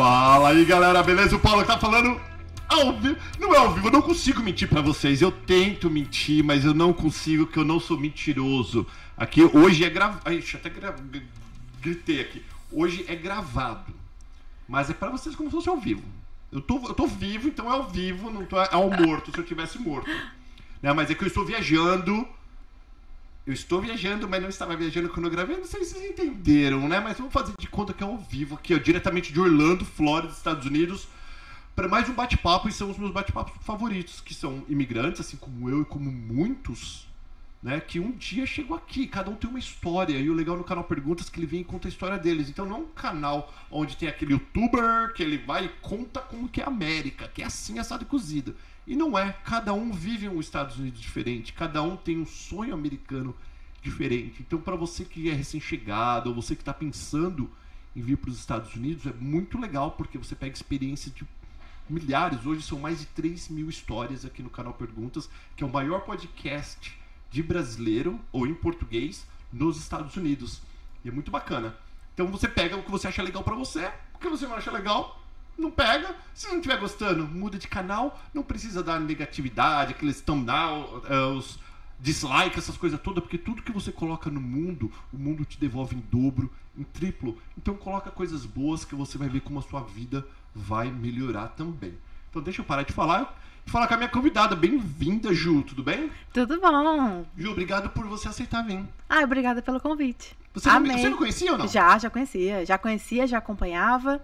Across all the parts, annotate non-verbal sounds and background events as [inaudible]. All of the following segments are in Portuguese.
Fala aí, galera, beleza? O Paulo tá falando ao vivo. Não é ao vivo, eu não consigo mentir para vocês. Eu tento mentir, mas eu não consigo, que eu não sou mentiroso. Aqui hoje é gravado. Deixa eu até gra... gritei aqui. Hoje é gravado. Mas é para vocês como se fosse ao vivo. Eu tô, eu tô vivo, então é ao vivo, não tô é ao morto, se eu tivesse morto. Né? Mas é que eu estou viajando eu estou viajando, mas não estava viajando quando eu gravei. Não sei se vocês entenderam, né? Mas vamos fazer de conta que é ao vivo aqui, ó, é diretamente de Orlando, Flórida, Estados Unidos, para mais um bate-papo. E são os meus bate-papos favoritos, que são imigrantes, assim como eu e como muitos, né? Que um dia chegou aqui. Cada um tem uma história. E o legal no canal Perguntas é que ele vem e conta a história deles. Então não é um canal onde tem aquele youtuber que ele vai e conta como que é a América, que é assim, assado e cozido. E não é. Cada um vive um Estados Unidos diferente, cada um tem um sonho americano diferente. Então, para você que é recém-chegado, ou você que está pensando em vir para os Estados Unidos, é muito legal, porque você pega experiência de milhares. Hoje são mais de 3 mil histórias aqui no canal Perguntas, que é o maior podcast de brasileiro ou em português nos Estados Unidos. E é muito bacana. Então você pega o que você acha legal para você, o que você não acha legal, não pega. Se não estiver gostando, muda de canal. Não precisa dar negatividade, aqueles thumbnail, uh, os dislike, essas coisas todas, porque tudo que você coloca no mundo, o mundo te devolve em dobro, em triplo. Então coloca coisas boas que você vai ver como a sua vida vai melhorar também. Então deixa eu parar de falar e falar com a minha convidada. Bem-vinda, Ju, tudo bem? Tudo bom. Ju, obrigado por você aceitar vir. Ah, obrigada pelo convite. Você, Não, você não conhecia ou não? Já, já conhecia. Já conhecia, já acompanhava.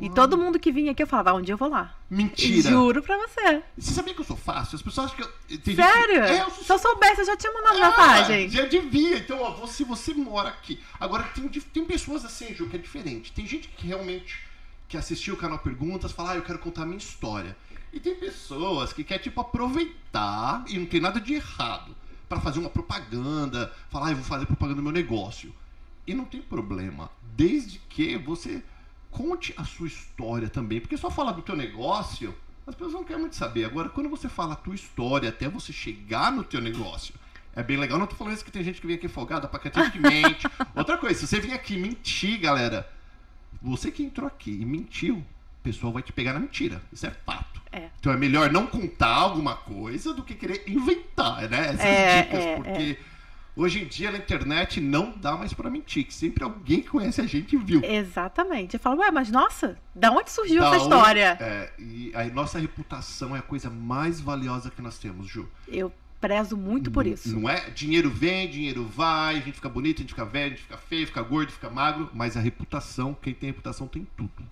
E todo mundo que vinha aqui, eu falava, ah, um dia eu vou lá. Mentira. Juro pra você. Você sabia que eu sou fácil? As pessoas acham que eu. Tem Sério? É, eu sou... Se eu soubesse, eu já tinha mandado ah, mensagem. Já devia. Então, ó, se você, você mora aqui. Agora, tem, tem pessoas assim, Ju, que é diferente. Tem gente que realmente que assistiu o canal Perguntas fala, ah, eu quero contar a minha história. E tem pessoas que quer, tipo, aproveitar, e não tem nada de errado, para fazer uma propaganda, falar, ah, eu vou fazer propaganda do meu negócio. E não tem problema. Desde que você Conte a sua história também, porque só falar do teu negócio, as pessoas não querem muito saber. Agora, quando você fala a tua história até você chegar no teu negócio, é bem legal. Não tô falando isso que tem gente que vem aqui folgada pra cacete que mente. [laughs] Outra coisa, se você vir aqui mentir, galera, você que entrou aqui e mentiu, o pessoal vai te pegar na mentira. Isso é fato. É. Então é melhor não contar alguma coisa do que querer inventar, né? Essas é, dicas, é, porque... É Hoje em dia na internet não dá mais para mentir, que sempre alguém que conhece a gente viu. Exatamente. Eu falo, ué, mas nossa, da onde surgiu da essa onde... história? É, e a nossa reputação é a coisa mais valiosa que nós temos, Ju. Eu prezo muito por isso. Não é? Dinheiro vem, dinheiro vai, a gente fica bonito, a gente fica velho, a gente fica feio, fica gordo, fica magro, mas a reputação, quem tem reputação tem tudo.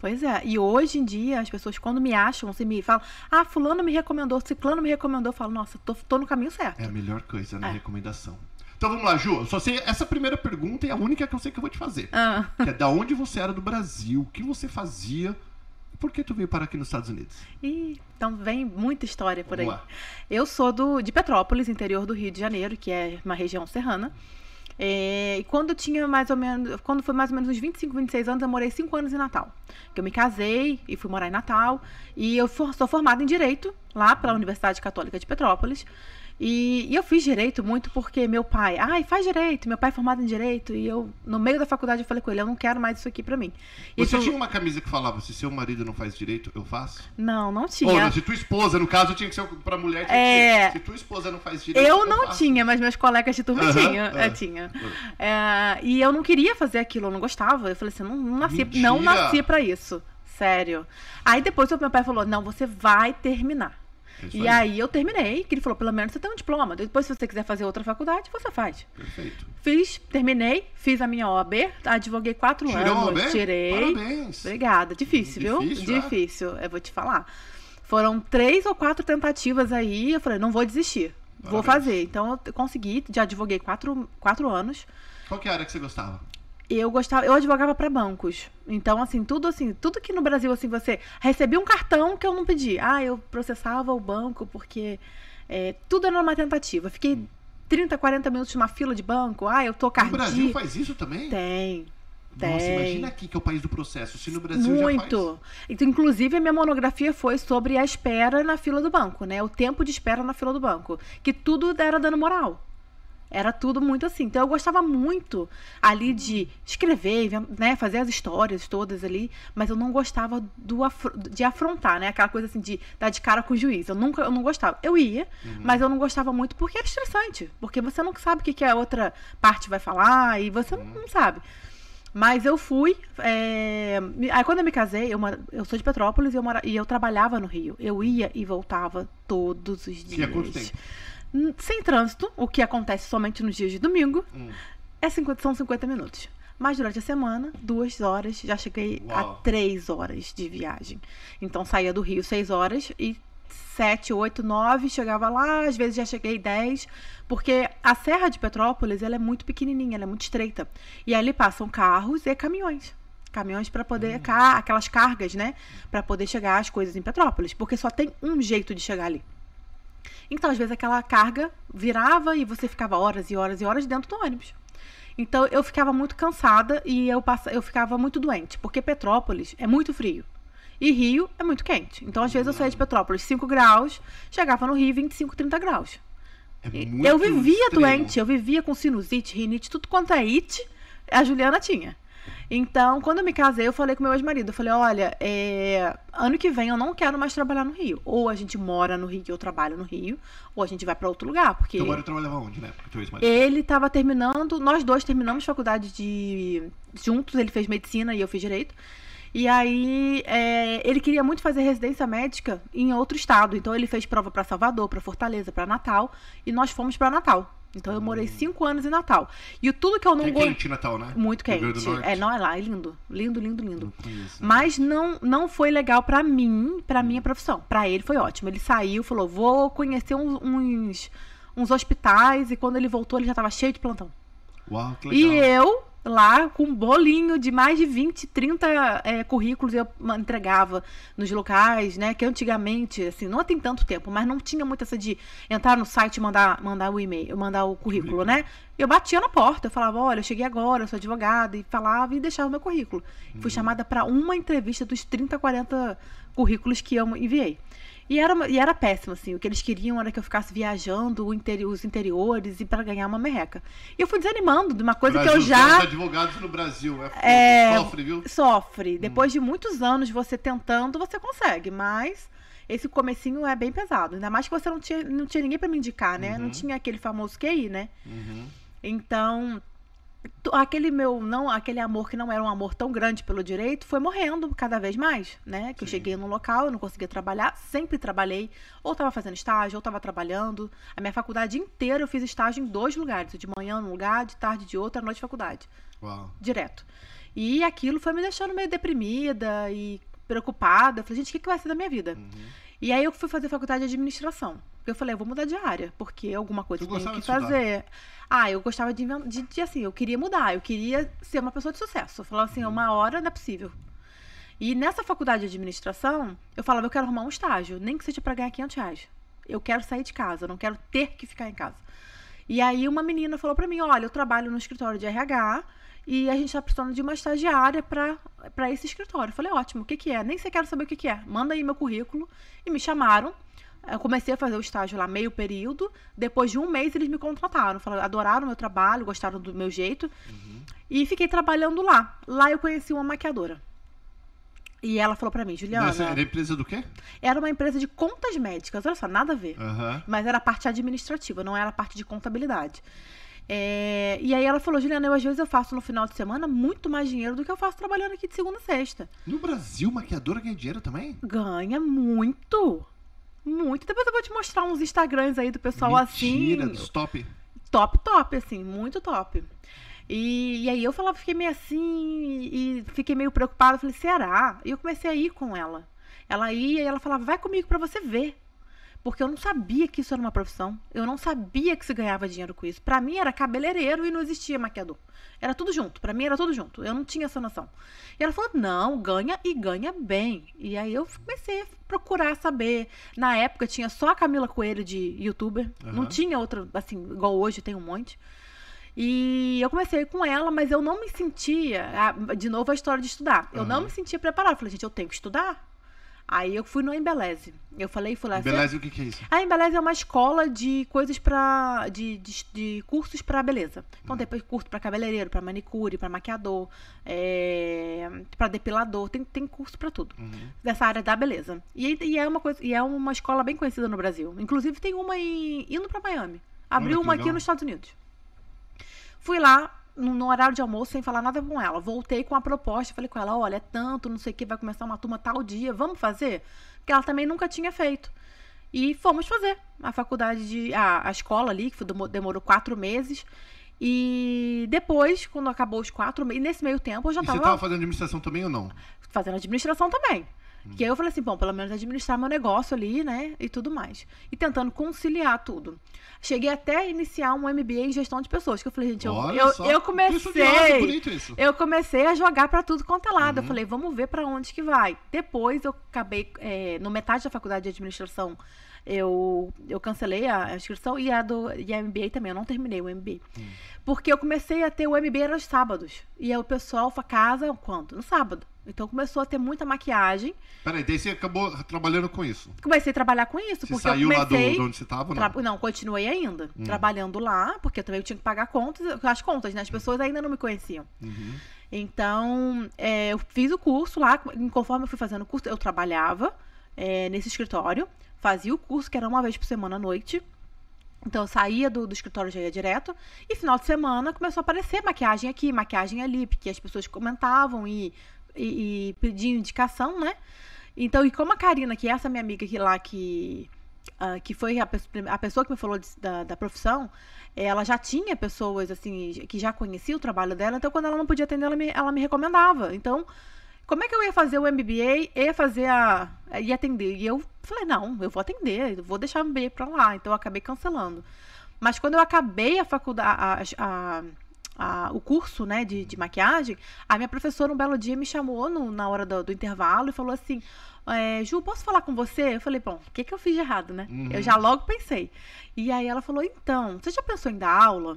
Pois é. E hoje em dia, as pessoas, quando me acham, se me falam, ah, fulano me recomendou, ciclano me recomendou, eu falo, nossa, tô, tô no caminho certo. É a melhor coisa, na né, É. Recomendação. Então vamos lá, Ju. Só sei, essa primeira pergunta é a única que eu sei que eu vou te fazer. Ah. Que é da onde você era do Brasil, o que você fazia e por que tu veio para aqui nos Estados Unidos? Ih, então vem muita história por vamos aí. Lá. Eu sou do, de Petrópolis, interior do Rio de Janeiro, que é uma região serrana. É, e quando eu tinha mais ou menos. Quando foi mais ou menos uns 25, 26 anos, eu morei 5 anos em Natal. Que eu me casei e fui morar em Natal. E eu for, sou formada em Direito, lá pela Universidade Católica de Petrópolis. E, e, eu fiz direito muito porque meu pai, ai, faz direito, meu pai é formado em direito, e eu, no meio da faculdade, eu falei com ele, eu não quero mais isso aqui pra mim. E Você tinha uma camisa que falava, se seu marido não faz direito, eu faço? Não, não tinha. Ou, se tua esposa, no caso, tinha que ser pra mulher, tinha é... que ser, se tua esposa não faz direito, eu, eu não faço. tinha, mas meus colegas de turma uhum, tinham, eu é. é, tinha. É, e eu não queria fazer aquilo, eu não gostava, eu falei assim, não, não nasci, não nasci pra isso, sério. Aí depois o meu pai falou, não, você vai terminar e aí. aí eu terminei, que ele falou, pelo menos você tem um diploma. Depois, se você quiser fazer outra faculdade, você faz. Perfeito. Fiz, terminei, fiz a minha OAB, advoguei quatro Tirou anos. OAB? Tirei. Parabéns. Obrigada. Difícil, viu? Difícil, é? Difícil, eu vou te falar. Foram três ou quatro tentativas aí, eu falei, não vou desistir. Parabéns. Vou fazer. Então eu consegui, já advoguei quatro, quatro anos. Qual que era que você gostava? eu gostava, eu advogava para bancos. Então, assim, tudo assim, tudo que no Brasil, assim, você recebia um cartão que eu não pedi. Ah, eu processava o banco porque é, tudo era uma tentativa. Fiquei 30, hum. 40 minutos numa fila de banco. Ah, eu tô cardíaco. O Brasil faz isso também? Tem. Nossa, tem. imagina aqui que é o país do processo, se no Brasil Muito. já faz. Então, inclusive, a minha monografia foi sobre a espera na fila do banco, né? O tempo de espera na fila do banco. Que tudo era dando moral. Era tudo muito assim. Então eu gostava muito ali de escrever, né, fazer as histórias todas ali, mas eu não gostava do afro, de afrontar, né, aquela coisa assim de dar de cara com o juiz. Eu nunca, eu não gostava. Eu ia, uhum. mas eu não gostava muito porque era estressante, porque você não sabe o que, que a outra parte vai falar e você uhum. não sabe. Mas eu fui. É... Aí quando eu me casei, eu, mora... eu sou de Petrópolis e eu, mora... e eu trabalhava no Rio. Eu ia e voltava todos os dias. Tinha é sem trânsito, o que acontece somente nos dias de domingo, hum. é 50, são 50 minutos. Mas durante a semana, duas horas, já cheguei Uau. a três horas de viagem. Então saía do Rio seis horas e sete, oito, nove, chegava lá, às vezes já cheguei dez, porque a Serra de Petrópolis ela é muito pequenininha, ela é muito estreita. E ali passam carros e caminhões. Caminhões para poder, hum. car aquelas cargas, né? Para poder chegar as coisas em Petrópolis, porque só tem um jeito de chegar ali. Então, às vezes, aquela carga virava e você ficava horas e horas e horas dentro do ônibus. Então, eu ficava muito cansada e eu, pass... eu ficava muito doente, porque Petrópolis é muito frio. E Rio é muito quente. Então, às vezes, eu saía de Petrópolis 5 graus, chegava no Rio 25, 30 graus. É eu vivia extremo. doente, eu vivia com sinusite, rinite, tudo quanto é it, a Juliana tinha. Então, quando eu me casei, eu falei com meu ex-marido, eu falei, olha, é... ano que vem eu não quero mais trabalhar no Rio. Ou a gente mora no Rio, eu trabalho no Rio, ou a gente vai para outro lugar, porque... Agora eu trabalhava onde, né? Porque ele estava terminando, nós dois terminamos faculdade de... juntos, ele fez medicina e eu fiz direito. E aí, é... ele queria muito fazer residência médica em outro estado. Então, ele fez prova para Salvador, para Fortaleza, para Natal. E nós fomos para Natal. Então eu morei hum. cinco anos em Natal. E tudo que eu não é quente Natal, né? Muito quente. É, não é lá, é lindo, lindo, lindo, lindo. Não conheço, Mas não não foi legal para mim, para minha profissão. Para ele foi ótimo. Ele saiu, falou: "Vou conhecer uns, uns uns hospitais" e quando ele voltou ele já tava cheio de plantão. Uau, que legal. E eu lá com um bolinho de mais de 20, 30 é, currículos eu entregava nos locais, né? Que antigamente, assim, não tem tanto tempo, mas não tinha muito essa de entrar no site e mandar, mandar o e-mail, mandar o currículo, né? Eu batia na porta, eu falava, olha, eu cheguei agora, eu sou advogada, e falava e deixava o meu currículo. Fui uhum. chamada para uma entrevista dos 30, 40 currículos que eu enviei. E era, e era péssimo, assim. O que eles queriam era que eu ficasse viajando interi os interiores e para ganhar uma merreca. E eu fui desanimando de uma coisa Brasil, que eu já. Os advogados no Brasil, é, é... Sofre, viu? Sofre. Hum. Depois de muitos anos você tentando, você consegue, mas. Esse comecinho é bem pesado. Ainda mais que você não tinha, não tinha ninguém para me indicar, né? Uhum. Não tinha aquele famoso QI, né? Uhum. Então, aquele meu não aquele amor que não era um amor tão grande pelo direito foi morrendo cada vez mais né que Sim. eu cheguei num local eu não conseguia trabalhar sempre trabalhei ou estava fazendo estágio ou estava trabalhando a minha faculdade inteira eu fiz estágio em dois lugares de manhã num lugar de tarde de outro à noite faculdade Uau. direto e aquilo foi me deixando meio deprimida e preocupada eu falei gente o que, que vai ser da minha vida uhum. e aí eu fui fazer faculdade de administração eu falei, eu vou mudar de área, porque alguma coisa eu tenho que fazer. Ah, eu gostava de, de, de, assim, eu queria mudar, eu queria ser uma pessoa de sucesso. Eu falava assim, uhum. uma hora não é possível. E nessa faculdade de administração, eu falava, eu quero arrumar um estágio, nem que seja para ganhar 500 reais. Eu quero sair de casa, eu não quero ter que ficar em casa. E aí uma menina falou para mim, olha, eu trabalho no escritório de RH e a gente está precisando de uma estagiária para esse escritório. Eu falei, ótimo, o que, que é? Nem sei quero saber o que, que é. Manda aí meu currículo. E me chamaram. Eu comecei a fazer o estágio lá meio período. Depois de um mês, eles me contrataram. Falaram, adoraram o meu trabalho, gostaram do meu jeito. Uhum. E fiquei trabalhando lá. Lá eu conheci uma maquiadora. E ela falou para mim, Juliana. Mas era empresa do quê? Era uma empresa de contas médicas. Olha só, nada a ver. Uhum. Mas era a parte administrativa, não era a parte de contabilidade. É, e aí ela falou, Juliana, eu às vezes eu faço no final de semana muito mais dinheiro do que eu faço trabalhando aqui de segunda a sexta. No Brasil, maquiadora ganha dinheiro também? Ganha muito. Muito. Depois eu vou te mostrar uns Instagrams aí do pessoal Mentira, assim. top. Top, top, assim, muito top. E, e aí eu falava, fiquei meio assim, e fiquei meio preocupada. Falei, será? E eu comecei a ir com ela. Ela ia e ela falava, vai comigo para você ver. Porque eu não sabia que isso era uma profissão. Eu não sabia que se ganhava dinheiro com isso. Para mim era cabeleireiro e não existia maquiador. Era tudo junto. Para mim era tudo junto. Eu não tinha essa noção. E ela falou: não, ganha e ganha bem. E aí eu comecei a procurar saber. Na época tinha só a Camila Coelho de youtuber. Uhum. Não tinha outra, assim, igual hoje tem um monte. E eu comecei com ela, mas eu não me sentia. Ah, de novo, a história de estudar. Eu uhum. não me sentia preparada. Eu falei, gente, eu tenho que estudar. Aí eu fui no Embeleze. Eu falei, fui lá. Embeleze o que, que é isso? A ah, Embeleze é uma escola de coisas para de, de, de, cursos para beleza. Então tem hum. depois curso para cabeleireiro, para manicure, para maquiador, é, eh, para depilador, tem, tem curso para tudo. Uhum. Dessa área da beleza. E, e, é uma coisa, e é uma escola bem conhecida no Brasil. Inclusive tem uma em, indo para Miami. Abriu uma aqui nos Estados Unidos. Fui lá, no, no, horário de almoço sem falar nada com ela. Voltei com a proposta, falei com ela: olha, é tanto, não sei o que, vai começar uma turma tal dia, vamos fazer? Porque ela também nunca tinha feito. E fomos fazer a faculdade de. a, a escola ali, que demorou quatro meses. E depois, quando acabou os quatro meses, nesse meio tempo eu já estava. Você estava fazendo administração também ou não? Fazendo administração também que aí eu falei assim, bom, pelo menos administrar meu negócio ali, né? E tudo mais. E tentando conciliar tudo. Cheguei até a iniciar um MBA em gestão de pessoas. Que eu falei, gente, eu, eu, eu, comecei. Eu comecei a jogar para tudo quanto é lado. Uhum. Eu falei, vamos ver para onde que vai. Depois eu acabei, é, no metade da faculdade de administração, eu, eu cancelei a inscrição e a do e a MBA também. Eu não terminei o MBA. Hum. Porque eu comecei a ter o MBA nos sábados. E aí o pessoal foi a casa quando? No sábado. Então começou a ter muita maquiagem. Peraí, daí você acabou trabalhando com isso? Comecei a trabalhar com isso. Você porque saiu comecei... lá de onde você estava? Não? Tra... não, continuei ainda. Hum. Trabalhando lá, porque eu também tinha que pagar contas, as contas, né? As uhum. pessoas ainda não me conheciam. Uhum. Então, é, eu fiz o curso lá. Conforme eu fui fazendo o curso, eu trabalhava é, nesse escritório. Fazia o curso, que era uma vez por semana à noite. Então eu saía do, do escritório, já ia direto. E final de semana começou a aparecer maquiagem aqui, maquiagem ali, porque as pessoas comentavam e e, e pedir indicação, né? Então, e como a Karina, que é essa minha amiga que lá que. Uh, que foi a, a, pessoa que me falou de, da, da, profissão, ela já tinha pessoas assim que já conhecia o trabalho dela, então quando ela não podia atender, ela me, ela me recomendava. Então, como é que eu ia fazer o MBA e fazer a e atender? E eu falei, não, eu vou atender, eu vou deixar o MBA para lá. Então eu acabei cancelando. Mas quando eu acabei a faculdade a, a, a, o curso né, de, de, maquiagem, a minha professora um belo dia me chamou no, na hora do, do intervalo e falou assim: é, Ju, posso falar com você? Eu falei, bom, o que, que eu fiz de errado, né? Uhum. Eu já logo pensei. E aí ela falou, então, você já pensou em dar aula?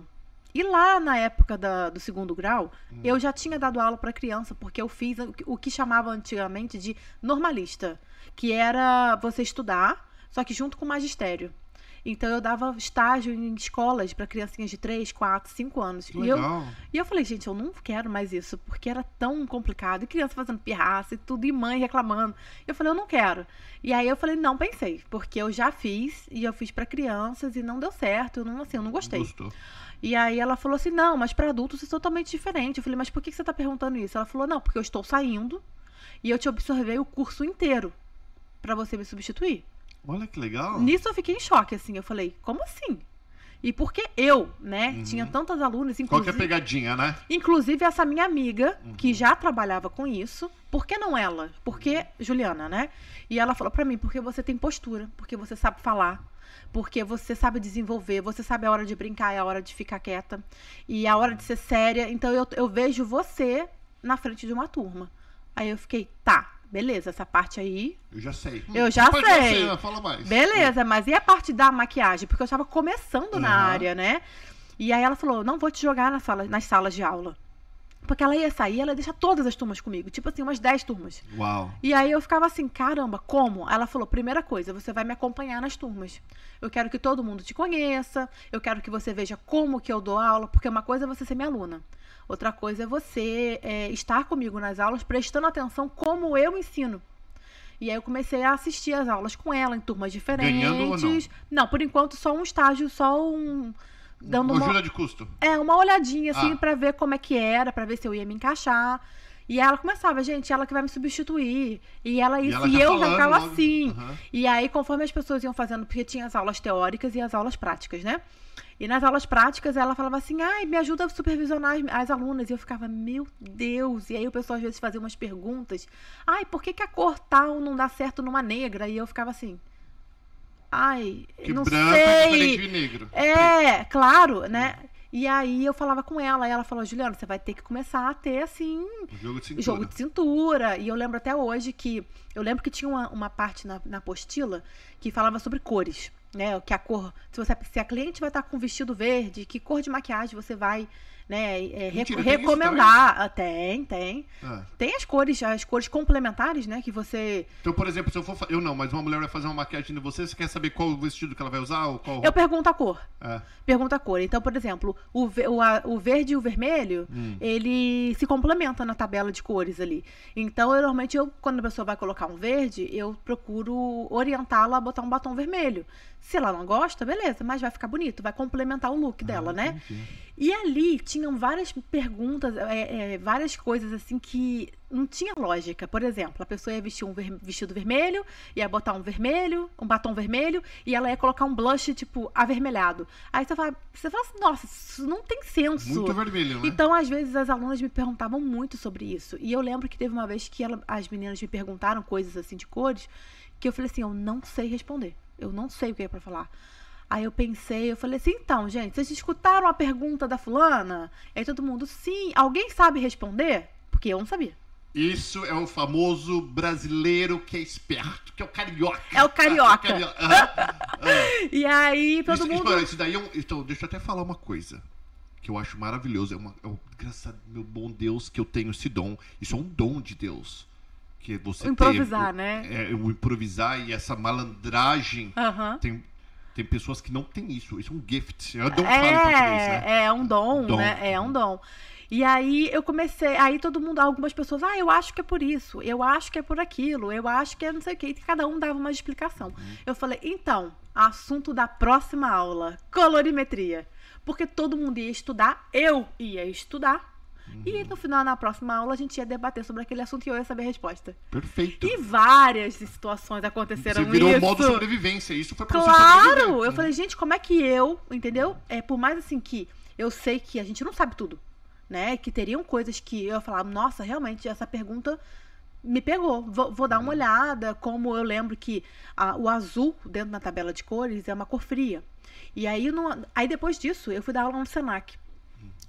E lá na época da, do segundo grau, uhum. eu já tinha dado aula para criança, porque eu fiz o que, o que chamava antigamente de normalista, que era você estudar, só que junto com magistério. Então eu dava estágio em escolas para criancinhas de 3, 4, 5 anos. Legal. E eu, e eu falei, gente, eu não quero mais isso, porque era tão complicado. E criança fazendo pirraça e tudo, e mãe reclamando. Eu falei, eu não quero. E aí eu falei, não pensei, porque eu já fiz, e eu fiz para crianças e não deu certo. Eu não, assim, eu não gostei. Gostou. E aí ela falou assim: não, mas para adultos é totalmente diferente. Eu falei, mas por que você está perguntando isso? Ela falou, não, porque eu estou saindo e eu te absorvei o curso inteiro para você me substituir. Olha que legal. Nisso eu fiquei em choque, assim. Eu falei, como assim? E porque eu, né, uhum. tinha tantas alunas, inclusive. Qualquer pegadinha, né? Inclusive essa minha amiga, uhum. que já trabalhava com isso. Por que não ela? Porque uhum. Juliana, né? E ela falou para mim: porque você tem postura, porque você sabe falar, porque você sabe desenvolver, você sabe a hora de brincar, é a hora de ficar quieta, e é a hora de ser séria. Então eu, eu vejo você na frente de uma turma. Aí eu fiquei: tá, beleza, essa parte aí. Eu já sei. Eu hum, já Pode sei. fala mais. Beleza, mas e a parte da maquiagem? Porque eu estava começando uhum. na área, né? E aí ela falou: não vou te jogar na sala, nas salas de aula. Porque ela ia sair, ela ia deixar todas as turmas comigo, tipo assim, umas 10 turmas. Uau. E aí eu ficava assim, caramba, como? Ela falou: primeira coisa, você vai me acompanhar nas turmas. Eu quero que todo mundo te conheça, eu quero que você veja como que eu dou aula, porque uma coisa é você ser minha aluna. Outra coisa é você é, estar comigo nas aulas, prestando atenção como eu ensino. E aí eu comecei a assistir as aulas com ela em turmas diferentes. Ganhando ou não? não, por enquanto só um estágio, só um dando uma, ajuda de custo. É, uma olhadinha assim ah. para ver como é que era, para ver se eu ia me encaixar. E ela começava, gente, ela que vai me substituir. E ela e, ela e eu já ficava assim. Uhum. E aí, conforme as pessoas iam fazendo, porque tinha as aulas teóricas e as aulas práticas, né? E nas aulas práticas ela falava assim: ai, me ajuda a supervisionar as, as alunas. E eu ficava, meu Deus. E aí o pessoal às vezes fazia umas perguntas: ai, por que, que a cor tal não dá certo numa negra? E eu ficava assim. Ai, que não branco sei. É de negro. É, claro, né? E aí eu falava com ela, e ela falou, Juliana, você vai ter que começar a ter, assim, jogo de cintura. Jogo de cintura. E eu lembro até hoje que. Eu lembro que tinha uma, uma parte na, na apostila que falava sobre cores né? Que a cor, se você se a cliente vai estar com vestido verde, que cor de maquiagem você vai né? É, Mentira, recomendar. Ah, tem, tem. Ah. Tem as cores, as cores complementares, né? Que você. Então, por exemplo, se eu for. Eu não, mas uma mulher vai fazer uma maquiagem de você, você quer saber qual o vestido que ela vai usar? Ou qual... Eu pergunto a cor. Ah. Pergunto a cor. Então, por exemplo, o, o, a, o verde e o vermelho, hum. ele se complementam na tabela de cores ali. Então, eu, normalmente, eu, quando a pessoa vai colocar um verde, eu procuro orientá-la a botar um batom vermelho. Se ela não gosta, beleza, mas vai ficar bonito, vai complementar o look ah, dela, né? Entendi. E ali tinham várias perguntas, é, é, várias coisas assim que não tinha lógica. Por exemplo, a pessoa ia vestir um ver vestido vermelho, ia botar um vermelho, um batom vermelho, e ela ia colocar um blush, tipo, avermelhado. Aí você fala, você fala assim, nossa, isso não tem senso. Muito vermelho, né? Então, às vezes, as alunas me perguntavam muito sobre isso. E eu lembro que teve uma vez que ela, as meninas me perguntaram coisas assim de cores, que eu falei assim, eu não sei responder. Eu não sei o que é para falar. Aí eu pensei, eu falei assim, então, gente, vocês escutaram a pergunta da fulana? E aí todo mundo, sim, alguém sabe responder? Porque eu não sabia. Isso é o famoso brasileiro que é esperto, que é o carioca. É o carioca. Ah, [laughs] o carioca. [laughs] e aí, todo isso, mundo. Isso, isso daí é um, então, deixa eu até falar uma coisa que eu acho maravilhoso. É, uma, é um, graças meu bom Deus, que eu tenho esse dom. Isso é um dom de Deus. Que você o improvisar, tem, né? É, o improvisar e essa malandragem. Uhum. Tem, tem pessoas que não têm isso. Isso é um gift. Eu não é, falo né? É, é um dom, dom, né? É um dom. E aí eu comecei, aí todo mundo, algumas pessoas, ah, eu acho que é por isso, eu acho que é por aquilo, eu acho que é não sei o que, e cada um dava uma explicação. Uhum. Eu falei, então, assunto da próxima aula, colorimetria. Porque todo mundo ia estudar, eu ia estudar Uhum. E no final, na próxima aula, a gente ia debater sobre aquele assunto e eu ia saber a resposta. Perfeito. E várias situações aconteceram Você virou isso. um modo sobrevivência. Isso foi pra Claro! Você eu né? falei, gente, como é que eu, entendeu? É, por mais assim que eu sei que a gente não sabe tudo, né? Que teriam coisas que eu ia falar, nossa, realmente, essa pergunta me pegou. Vou, vou, dar uma uhum. olhada, como eu lembro que a, o azul dentro da tabela de cores é uma cor fria. E aí, aí depois disso, eu fui dar aula no Senac.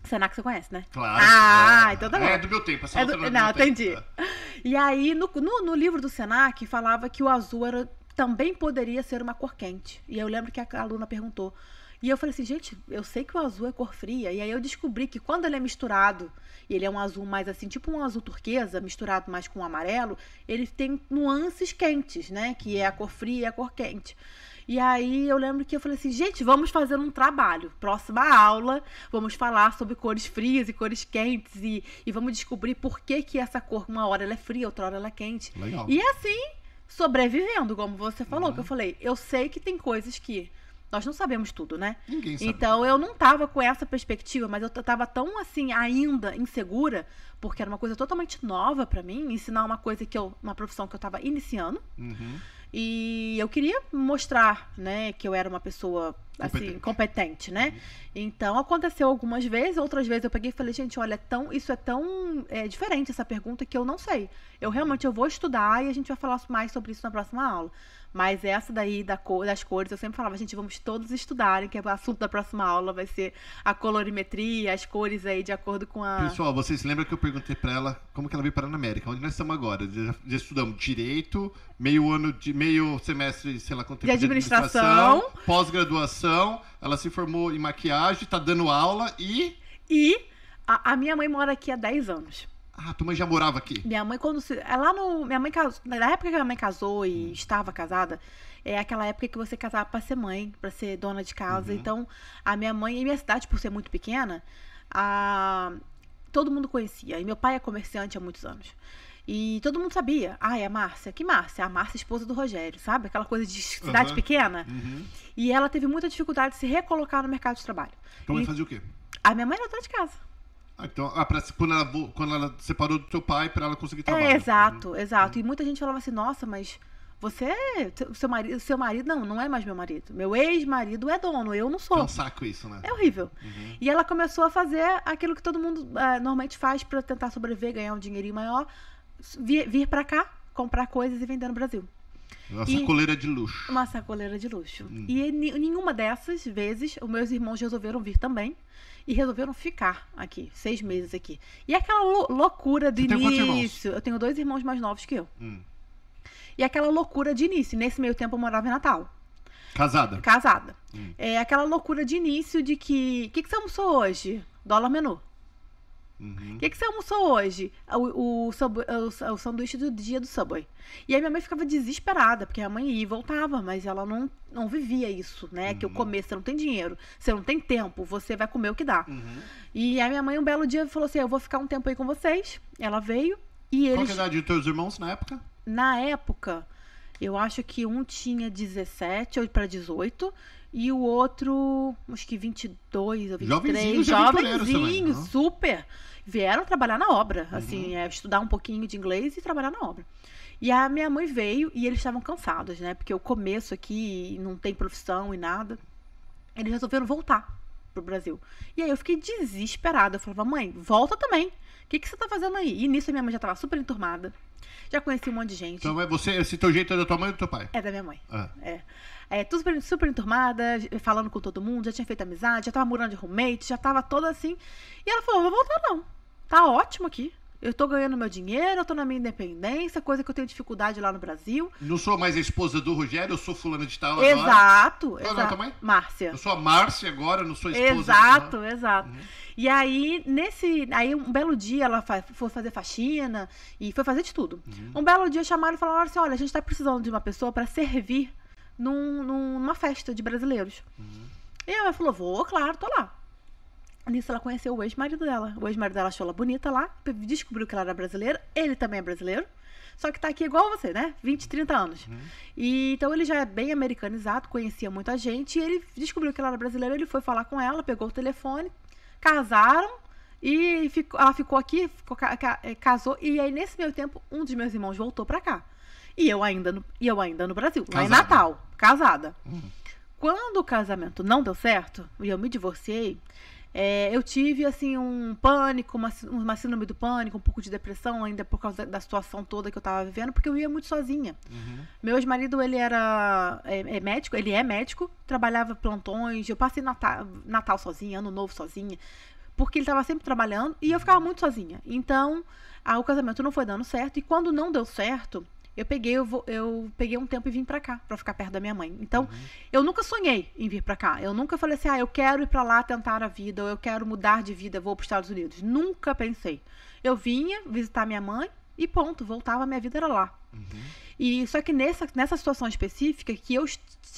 Senac você conhece, né? Claro. Ah, é. então tá bom. É do meu tempo, essa é do... Não, é entendi. Tempo. Tá. E aí, no, no, no, livro do Senac, falava que o azul era, também poderia ser uma cor quente. E eu lembro que a aluna perguntou: e eu falei assim, gente, eu sei que o azul é cor fria. E aí eu descobri que quando ele é misturado, ele é um azul mais assim, tipo um azul turquesa, misturado mais com um amarelo, ele tem nuances quentes, né? Que é a cor fria e a cor quente. E aí eu lembro que eu falei assim, gente, vamos fazer um trabalho. Próxima aula, vamos falar sobre cores frias e cores quentes e, e vamos descobrir por que, que essa cor, uma hora ela é fria, outra hora ela é quente. Legal. E assim, sobrevivendo, como você falou, uhum. que eu uhum. falei, eu sei que tem coisas que nós não sabemos tudo, né? Ninguém sabe. Então eu não tava com essa perspectiva, mas eu tava tão assim ainda insegura, porque era uma coisa totalmente nova para mim, ensinar uma coisa que eu, uma profissão que eu tava iniciando. Uhum. E eu queria mostrar, né, que eu era uma pessoa assim, competente. assim competente, né? Uhum. Então aconteceu algumas vezes, outras vezes eu peguei e falei, gente, olha, tão, isso é tão é, diferente essa pergunta que eu não sei. Eu realmente eu vou estudar e a gente vai falar mais sobre isso na próxima aula. Mas essa daí da cor, das cores, eu sempre falava, gente, vamos todos estudarem, que é o assunto da próxima aula vai ser a colorimetria, as cores aí de acordo com a. Pessoal, vocês lembram que eu perguntei para ela como que ela veio parar na América? Onde nós estamos agora? Já, já estudamos direito, meio ano de meio semestre, sei lá quanto tempo. De administração. administração Pós-graduação. Ela se formou em maquiagem, tá dando aula e. E a, a minha mãe mora aqui há 10 anos. Ah, tua mãe já morava aqui? Minha mãe, quando se. É lá no. Minha mãe casou. Na época que minha mãe casou e hum. estava casada, é aquela época que você casava para ser mãe, para ser dona de casa. Uhum. Então, a minha mãe e minha cidade, por ser muito pequena, a... todo mundo conhecia. E meu pai é comerciante há muitos anos. E todo mundo sabia. Ah, é a Márcia. Que Márcia? A Márcia, esposa do Rogério, sabe? Aquela coisa de cidade uhum. pequena. Uhum. E ela teve muita dificuldade de se recolocar no mercado de trabalho. Então, e... fazia o quê? A minha mãe era dona de casa. Ah, então, ah, pra, quando, ela, quando ela separou do seu pai para ela conseguir trabalhar. É, exato, né? exato. Hum. E muita gente falava assim, nossa, mas você, é, seu marido, seu marido não, não é mais meu marido. Meu ex-marido é dono, eu não sou. É um saco isso, né? É horrível. Uhum. E ela começou a fazer aquilo que todo mundo é, normalmente faz para tentar sobreviver, ganhar um dinheirinho maior, vir, vir para cá, comprar coisas e vender no Brasil. Uma e, sacoleira de luxo. Uma sacoleira de luxo. Hum. E nenhuma dessas vezes, os meus irmãos resolveram vir também e resolveram ficar aqui, seis meses aqui. E aquela loucura do início. Eu tenho dois irmãos mais novos que eu. Hum. E aquela loucura de início. Nesse meio tempo eu morava em Natal. Casada? Casada. Hum. É aquela loucura de início de que. O que, que você almoçou hoje? Dólar menu. Uhum. O que, que você almoçou hoje? Ah, o, o, ah, o, o, sanduíche do dia do Subway. E aí minha mãe ficava desesperada, porque a mãe ia e voltava, mas ela não, não vivia isso, né? Uhum. Que eu uhum. comer, você não tem dinheiro, você não tem tempo, você vai comer o que dá. Uhum. E aí minha mãe um belo dia falou assim, ah, eu vou ficar um tempo aí com vocês. Ela veio e eles... Qual que é a idade dos teus irmãos na época? Na época, eu acho que um tinha 17 para 18 e o outro, acho que 22 ou 23, jovenzinho, né? super, vieram trabalhar na obra, uhum. assim, é, estudar um pouquinho de inglês e trabalhar na obra. E a minha mãe veio e eles estavam cansados, né? Porque o começo aqui não tem profissão e nada. Eles resolveram voltar pro Brasil. E aí eu fiquei desesperada. Eu falava, mãe, volta também. O que, que você tá fazendo aí? E nisso a minha mãe já tava super enturmada. Já conheci um monte de gente. Então é você, esse teu jeito é da tua mãe ou do teu pai? É da minha mãe. Ah. É é, tudo super, enturmada, falando com todo mundo, já tinha feito amizade, já tava morando de roommate, já tava toda assim. E ela falou: vou voltar não. Tá ótimo aqui. Eu tô ganhando meu dinheiro, eu tô na minha independência, coisa que eu tenho dificuldade lá no Brasil. Não sou mais a esposa do Rogério, eu sou fulana de tal agora. Exato. Qual é exato. mãe? Márcia. Eu sou a Márcia agora, não sou a esposa. Exato, agora. exato. Uhum. E aí, nesse. Aí, um belo dia, ela foi fazer faxina e foi fazer de tudo. Uhum. Um belo dia, chamaram e falaram assim: olha, a gente tá precisando de uma pessoa para servir num, numa festa de brasileiros. Uhum. E ela falou: vou, claro, tô lá. Nisso ela conheceu o ex-marido dela. O ex-marido dela achou ela bonita lá, descobriu que ela era brasileira, ele também é brasileiro. Só que tá aqui igual você, né? 20, 30 anos. Uhum. E, então ele já é bem americanizado, conhecia muita gente. E ele descobriu que ela era brasileira, ele foi falar com ela, pegou o telefone, casaram e ficou, ela ficou aqui, ficou, eh, casou. E aí, nesse meio tempo, um dos meus irmãos voltou pra cá. E eu ainda no, e eu ainda no Brasil, casada. lá em Natal, casada. Hum. Quando o casamento não deu certo, e eu me divorciei, é, eu tive assim um pânico, uma, uma síndrome do pânico, um pouco de depressão ainda por causa da, da situação toda que eu estava vivendo, porque eu ia muito sozinha. Uhum. Meu ex-marido ele era é, é médico, ele é médico, trabalhava plantões, eu passei Natal, Natal sozinha, Ano Novo sozinha, porque ele estava sempre trabalhando e eu ficava muito sozinha. Então a, o casamento não foi dando certo e quando não deu certo eu peguei, eu, vou, eu peguei um tempo e vim para cá, para ficar perto da minha mãe. Então, uhum. eu nunca sonhei em vir para cá. Eu nunca falei assim, ah, eu quero ir para lá tentar a vida, ou eu quero mudar de vida, vou para os Estados Unidos. Nunca pensei. Eu vinha visitar minha mãe e ponto, voltava, minha vida era lá. Uhum. E só que nessa, nessa situação específica que eu,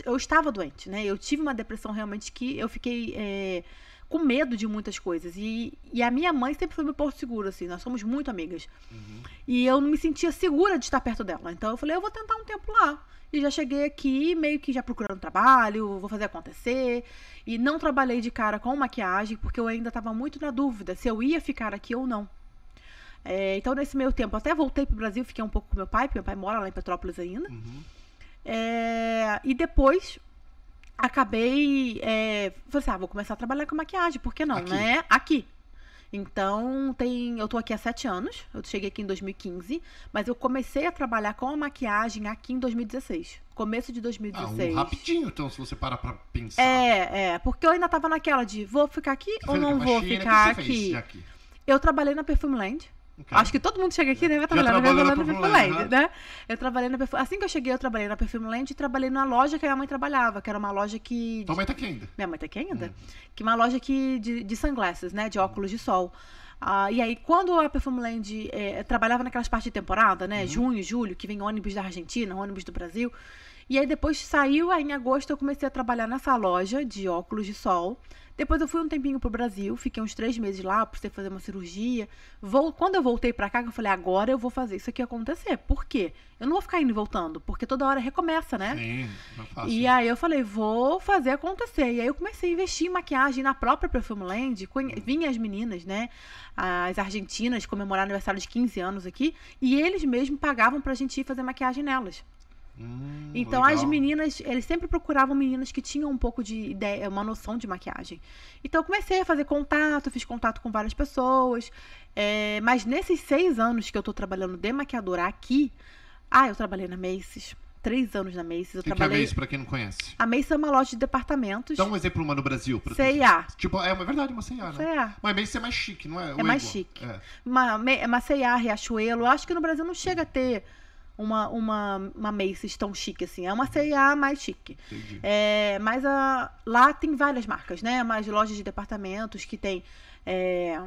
eu estava doente, né? Eu tive uma depressão realmente que eu fiquei. É, com medo de muitas coisas. E, e a minha mãe sempre foi meu porto seguro, assim, nós somos muito amigas. Uhum. E eu não me sentia segura de estar perto dela. Então eu falei, eu vou tentar um tempo lá. E já cheguei aqui, meio que já procurando trabalho, vou fazer acontecer. E não trabalhei de cara com maquiagem, porque eu ainda estava muito na dúvida se eu ia ficar aqui ou não. É, então, nesse meio tempo, até voltei para o Brasil, fiquei um pouco com meu pai, porque meu pai mora lá em Petrópolis ainda. Uhum. É, e depois acabei. É, falei assim, ah, vou começar a trabalhar com maquiagem, por que não, Aqui. né? Aqui. Então, tem, eu tô aqui há sete anos, eu cheguei aqui em 2015, mas eu comecei a trabalhar com a maquiagem aqui em 2016. Começo de 2016. Ah, um rapidinho, então, se você parar pra pensar. É, é, porque eu ainda tava naquela de vou ficar aqui você ou não vou ficar aqui? aqui? Eu trabalhei na Perfume Land. Okay. Acho que todo mundo chega aqui deve né? trabalhar na Perfume né? né? Eu trabalhei na Assim que eu cheguei, eu trabalhei na Perfume e trabalhei na loja que a minha mãe trabalhava, que era uma loja que... Tua mãe tá aqui ainda. Minha mãe tá aqui ainda. Hum. Que uma loja que de, de sunglasses, né? De óculos de sol. Ah, e aí, quando a Perfume é, trabalhava naquelas partes de temporada, né? Uhum. Junho, julho, que vem ônibus da Argentina, ônibus do Brasil. E aí, depois saiu, aí em agosto eu comecei a trabalhar nessa loja de óculos de sol. Depois eu fui um tempinho pro Brasil, fiquei uns três meses lá, precisei fazer uma cirurgia. Vou, quando eu voltei pra cá, eu falei, agora eu vou fazer isso aqui acontecer. Por quê? Eu não vou ficar indo e voltando, porque toda hora recomeça, né? Sim, não é faço. E aí eu falei, vou fazer acontecer. E aí eu comecei a investir em maquiagem na própria Perfume Land. Vinha as meninas, né? As argentinas comemorar aniversário de 15 anos aqui. E eles mesmos pagavam pra gente ir fazer maquiagem nelas. Hum, então legal. as meninas, eles sempre procuravam meninas que tinham um pouco de ideia, uma noção de maquiagem. Então eu comecei a fazer contato, fiz contato com várias pessoas. É, mas nesses seis anos que eu tô trabalhando de maquiadora aqui, ah, eu trabalhei na Macy's, três anos na Macy's. Eu que trabalhei... que é a Macy's, pra quem não conhece? A Macy's é uma loja de departamentos. Dá um exemplo uma no Brasil. Pra... C&A. Tipo, é uma é verdade, uma C&A, né? C&A. Mas a Macy's é mais chique, não é? É, é mais chique. É. Uma, uma C&A, Riachuelo, eu acho que no Brasil não chega a ter uma, uma, uma Macy's tão chique assim. É uma C&A mais chique. É, mas a, ah, lá tem várias marcas, né? Mais lojas de departamentos que tem é,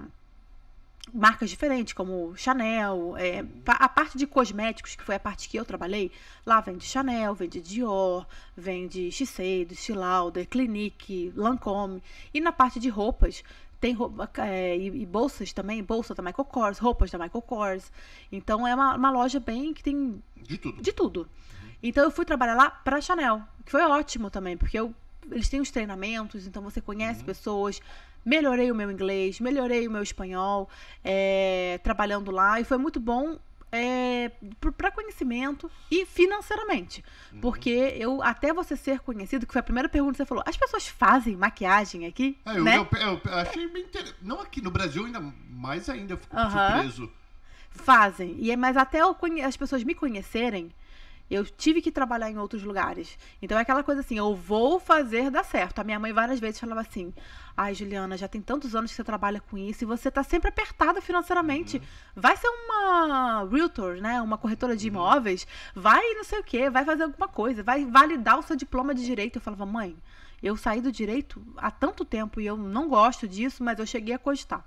marcas diferentes, como Chanel. É, a parte de cosméticos, que foi a parte que eu trabalhei, lá vende Chanel, vende Dior, vende Shiseido, Estee Lauder, Clinique, Lancôme. E na parte de roupas, tem roupa, é, e, e, bolsas também, bolsa da Michael Kors, roupas da Michael Kors. Então é uma, uma loja bem que tem. De tudo. De tudo. Uhum. Então eu fui trabalhar lá pra Chanel, que foi ótimo também, porque eu, eles têm os treinamentos, então você conhece uhum. pessoas. Melhorei o meu inglês, melhorei o meu espanhol, é, trabalhando lá. E foi muito bom é, para conhecimento e financeiramente. Uhum. Porque eu, até você ser conhecido, que foi a primeira pergunta que você falou, as pessoas fazem maquiagem aqui? É, eu, né? eu, eu, eu, achei bem interessante. Não aqui, no Brasil ainda mais ainda, eu fico uhum. surpreso. Fazem. E, é, mas até as pessoas me conhecerem, eu tive que trabalhar em outros lugares. Então é aquela coisa assim, eu vou fazer dar certo. A minha mãe várias vezes falava assim: "Ai, Juliana, já tem tantos anos que você trabalha com isso e você tá sempre apertada financeiramente. Uhum. Vai ser uma realtor, né, uma corretora de uhum. imóveis, vai não sei o quê, vai fazer alguma coisa, vai validar o seu diploma de direito". Eu falava: "Mãe, eu saí do direito há tanto tempo e eu não gosto disso, mas eu cheguei a cogitar".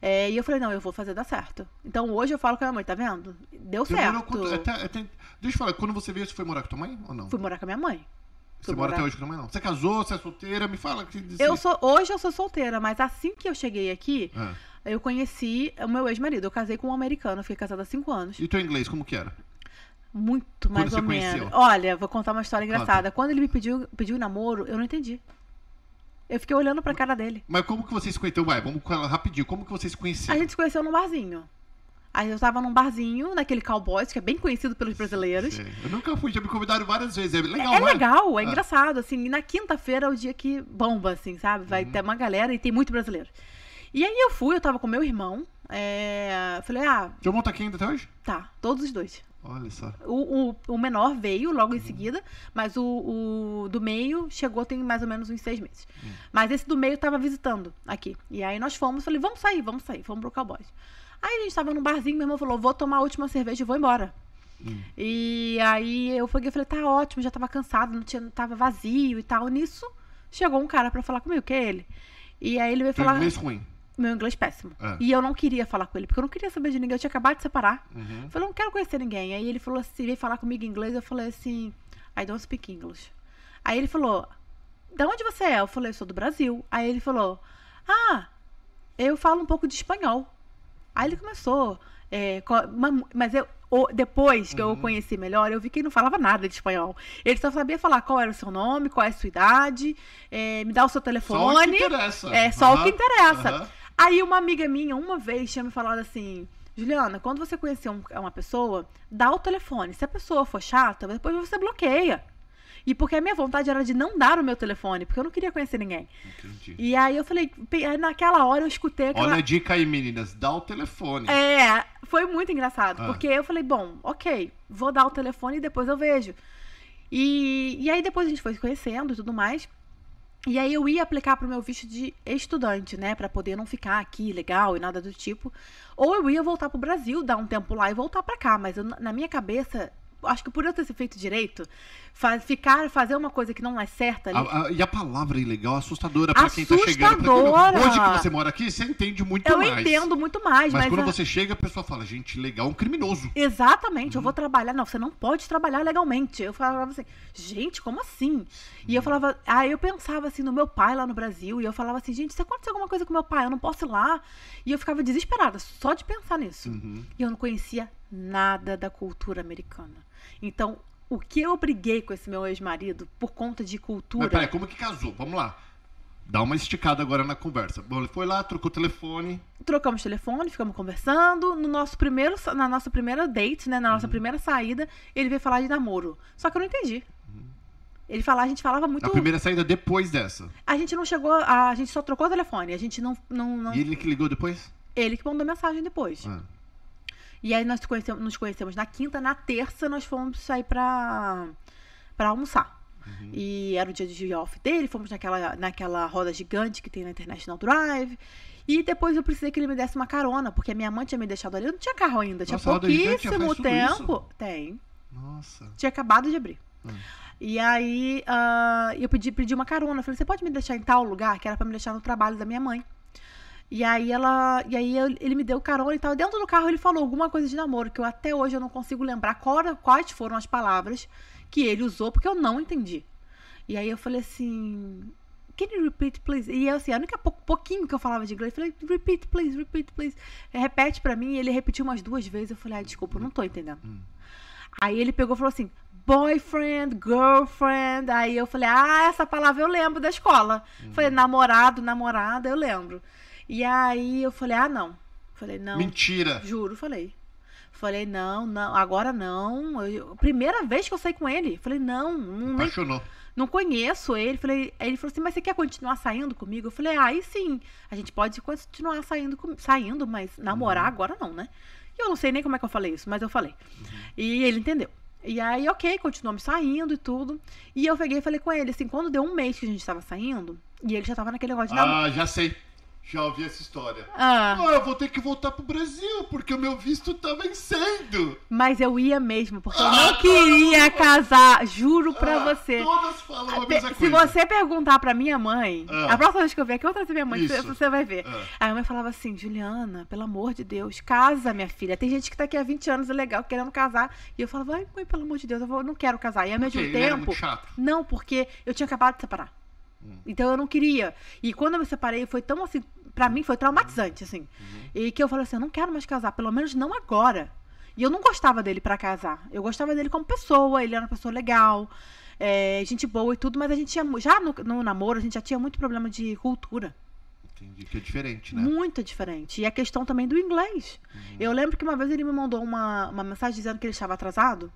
É, e eu falei, não, eu vou fazer dar certo. Então hoje eu falo com a minha mãe, tá vendo? Deu você certo. até, até, deixa eu falar, quando você veio, você foi morar com a tua mãe ou não? Fui morar com a minha mãe. Você mora até hoje com a mãe, não? Você casou, você é solteira? Me fala. Que, eu sou, hoje eu sou solteira, mas assim que eu cheguei aqui, é. eu conheci o meu ex-marido. Eu casei com um americano, fiquei casada há cinco anos. E teu inglês, como que era? Muito, mais ou menos. Olha, vou contar uma história engraçada. Claro. Quando ele me pediu, pediu namoro, eu não entendi. Eu fiquei olhando pra cara dele. Mas como que vocês se conheceram? Vai, vamos rapidinho. Como que vocês se conheceram? A gente se conheceu num barzinho. Aí eu tava num barzinho, naquele Cowboys, que é bem conhecido pelos brasileiros. Sim, eu nunca fui, já me convidaram várias vezes. É legal, É, é legal, é ah. engraçado, assim. E na quinta-feira é o dia que bomba, assim, sabe? Vai uhum. ter uma galera e tem muito brasileiro. E aí eu fui, eu tava com meu irmão. É... Falei, ah. Seu irmão tá aqui ainda até hoje? Tá, todos os dois. Olha só. O, o, o menor veio logo uhum. em seguida, mas o, o, do meio chegou tem mais ou menos uns seis meses. Uhum. Mas esse do meio estava visitando aqui. E aí nós fomos, falei, vamos sair, vamos sair, vamos pro Cowboys. Aí a gente estava num barzinho, meu irmão falou, vou tomar a última cerveja e vou embora. Hum. E aí eu falei, tá ótimo, já tava cansado, não tinha, tava vazio e tal. Nisso, chegou um cara para falar comigo, que é ele. E aí ele veio falar. Tem inglês ruim meu inglês péssimo. Ah. E eu não queria falar com ele, porque eu não queria saber de ninguém. Eu tinha acabado de separar. Uhum. Eu falei, não quero conhecer ninguém. Aí ele falou assim, veio falar comigo em inglês. Eu falei assim, I don't speak English. Aí ele falou, da onde você é? Eu falei, eu sou do Brasil. Aí ele falou, ah, eu falo um pouco de espanhol. Aí ele começou, é, mas eu, depois que uhum. eu o uhum. conheci melhor, eu vi que ele não falava nada de espanhol. Ele só sabia falar qual era o seu nome, qual é a sua idade, é, me dá o seu telefone. Só o que interessa. É, só uhum. o que interessa. Uhum. Aí uma amiga minha, uma vez, tinha me falado assim: Juliana, quando você conhecer um, é uma pessoa, dá o telefone. Se a pessoa for chata, depois você bloqueia. E porque a minha vontade era de não dar o meu telefone, porque eu não queria conhecer ninguém. Entendi. E aí eu falei, naquela hora eu escutei aquela... Olha a dica aí, meninas, dá o telefone. É, foi muito engraçado, ah. porque eu falei, bom, ok, vou dar o telefone e depois eu vejo. E, e aí depois a gente foi se conhecendo e tudo mais. E aí eu ia aplicar para o meu visto de estudante, né, para poder não ficar aqui legal e nada do tipo, ou eu ia voltar para o Brasil, dar um tempo lá e voltar para cá, mas eu, na minha cabeça acho que por eu ter se feito direito, faz, ficar, fazer uma coisa que não é certa ali. A, a, e a palavra ilegal é assustadora para quem tá chegando. Pra hoje que você mora aqui, você entende muito eu mais. Eu entendo muito mais, mas. mas quando a... você chega, a pessoa fala, gente, ilegal, é um criminoso. Exatamente, hum. eu uhum. vou trabalhar. Não, você não pode trabalhar legalmente. Eu falava assim, gente, como assim? E eu falava, aí ah, eu pensava assim no meu pai lá no Brasil, e eu falava assim, gente, se acontecer alguma coisa com meu pai, eu não posso ir lá. E eu ficava desesperada, só de pensar nisso. Uhum. E eu não conhecia nada da cultura americana. Então, o que eu briguei com esse meu ex-marido por conta de cultura. Mas peraí, como que casou? Vamos lá. Dá uma esticada agora na conversa. Bom, ele foi lá, trocou o telefone. Trocamos telefone, ficamos conversando. No nosso primeiro, na nossa primeira date, né? Na nossa uhum. primeira saída, ele veio falar de namoro. Só que eu não entendi. Uhum. Ele falava, a gente falava muito. A primeira saída depois dessa. A gente não chegou, a, a gente só trocou o telefone. A gente não, não, não. E ele que ligou depois? Ele que mandou mensagem depois. Ah. E aí nós conhecemos, nos conhecemos na quinta, na terça nós fomos sair pra, pra almoçar. Uhum. E era o dia de off dele, fomos naquela, naquela roda gigante que tem na International Drive. E depois eu precisei que ele me desse uma carona, porque a minha mãe tinha me deixado ali. Eu não tinha carro ainda, Nossa, tinha pouquíssimo tempo. Tem. Nossa. Tinha acabado de abrir. Ah. E aí uh, eu pedi, pedi uma carona. Eu falei, você pode me deixar em tal lugar? Que era para me deixar no trabalho da minha mãe. E aí ela. E aí ele me deu carona e tal. Dentro do carro ele falou alguma coisa de namoro, que eu até hoje eu não consigo lembrar qual, quais foram as palavras que ele usou, porque eu não entendi. E aí eu falei assim. Can you repeat, please? E eu, assim, a única pou, pouquinho que eu falava de inglês, eu falei, repeat, please, repeat, please. Repete para mim, e ele repetiu umas duas vezes. Eu falei, ah, desculpa, eu não tô entendendo. Hum. Aí ele pegou e falou assim, boyfriend, girlfriend. Aí eu falei, ah, essa palavra eu lembro da escola. Hum. Falei, namorado, namorada, eu lembro. E aí eu falei, ah, não. Falei, não. Mentira. Juro, falei. Falei, não, não, agora não. Eu, primeira vez que eu saí com ele. Falei, não, não. Apaixonou. Nem, não conheço ele. Falei, ele falou assim, mas você quer continuar saindo comigo? Eu falei, ah, aí ah, sim, a gente pode continuar saindo, saindo mas namorar uhum. agora não, né? E eu não sei nem como é que eu falei isso, mas eu falei. Uhum. E ele entendeu. E aí, ok, continuamos saindo e tudo. E eu peguei e falei com ele, assim, quando deu um mês que a gente tava saindo, e ele já tava naquele negócio de namoro. Ah, já sei. Já ouvi essa história. Ah. ah, eu vou ter que voltar pro Brasil, porque o meu visto tá vencendo. Mas eu ia mesmo, porque eu ah, não queria casar, juro pra ah, você. Todas falam a mesma Se coisa. você perguntar pra minha mãe, ah. a próxima vez que eu vier aqui, eu vou trazer minha mãe, Isso. você vai ver. Aí a mãe falava assim, Juliana, pelo amor de Deus, casa, minha filha. Tem gente que tá aqui há 20 anos, é legal, querendo casar. E eu falava, ai mãe, pelo amor de Deus, eu não quero casar. E ao mesmo okay, chato. Não, porque eu tinha acabado de separar. Hum. Então eu não queria. E quando eu me separei, foi tão assim para mim foi traumatizante, assim. Uhum. E que eu falei assim, eu não quero mais casar, pelo menos não agora. E eu não gostava dele para casar. Eu gostava dele como pessoa, ele era uma pessoa legal, é, gente boa e tudo, mas a gente tinha. Já no, no, namoro, a gente já tinha muito problema de cultura. Entendi, que é diferente, né? Muito diferente. E a questão também do inglês. Uhum. Eu lembro que uma vez ele me mandou uma, uma mensagem dizendo que ele estava atrasado.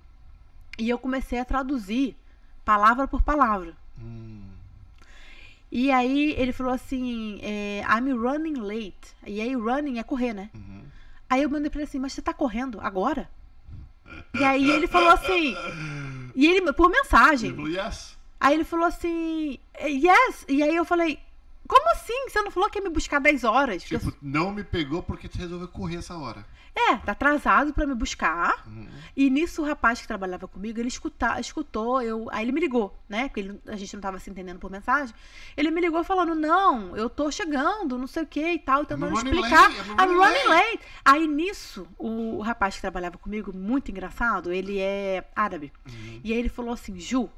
E eu comecei a traduzir palavra por palavra. Hum. E aí ele falou assim, é, I'm running late. E aí running é correr, né? Uhum. Aí eu mandei pra ele assim, mas você tá correndo agora? E aí ele falou assim, e ele, por mensagem. Ele falou, yes. Aí ele falou assim, yes. E aí eu falei, como assim? Você não falou que ia me buscar 10 horas? Tipo, eu... não me pegou porque você resolveu correr essa hora. É, tá atrasado para me buscar. Uhum. E nisso o rapaz que trabalhava comigo, ele escuta, escutou, eu, aí ele me ligou, né? Porque ele, a gente não tava se entendendo por mensagem. Ele me ligou falando: "Não, eu tô chegando, não sei o que e tal, é tentando explicar. Late, I'm, é running late. Aí nisso o, rapaz que trabalhava comigo, muito engraçado, ele é árabe. Uhum. E aí ele falou assim: "Ju,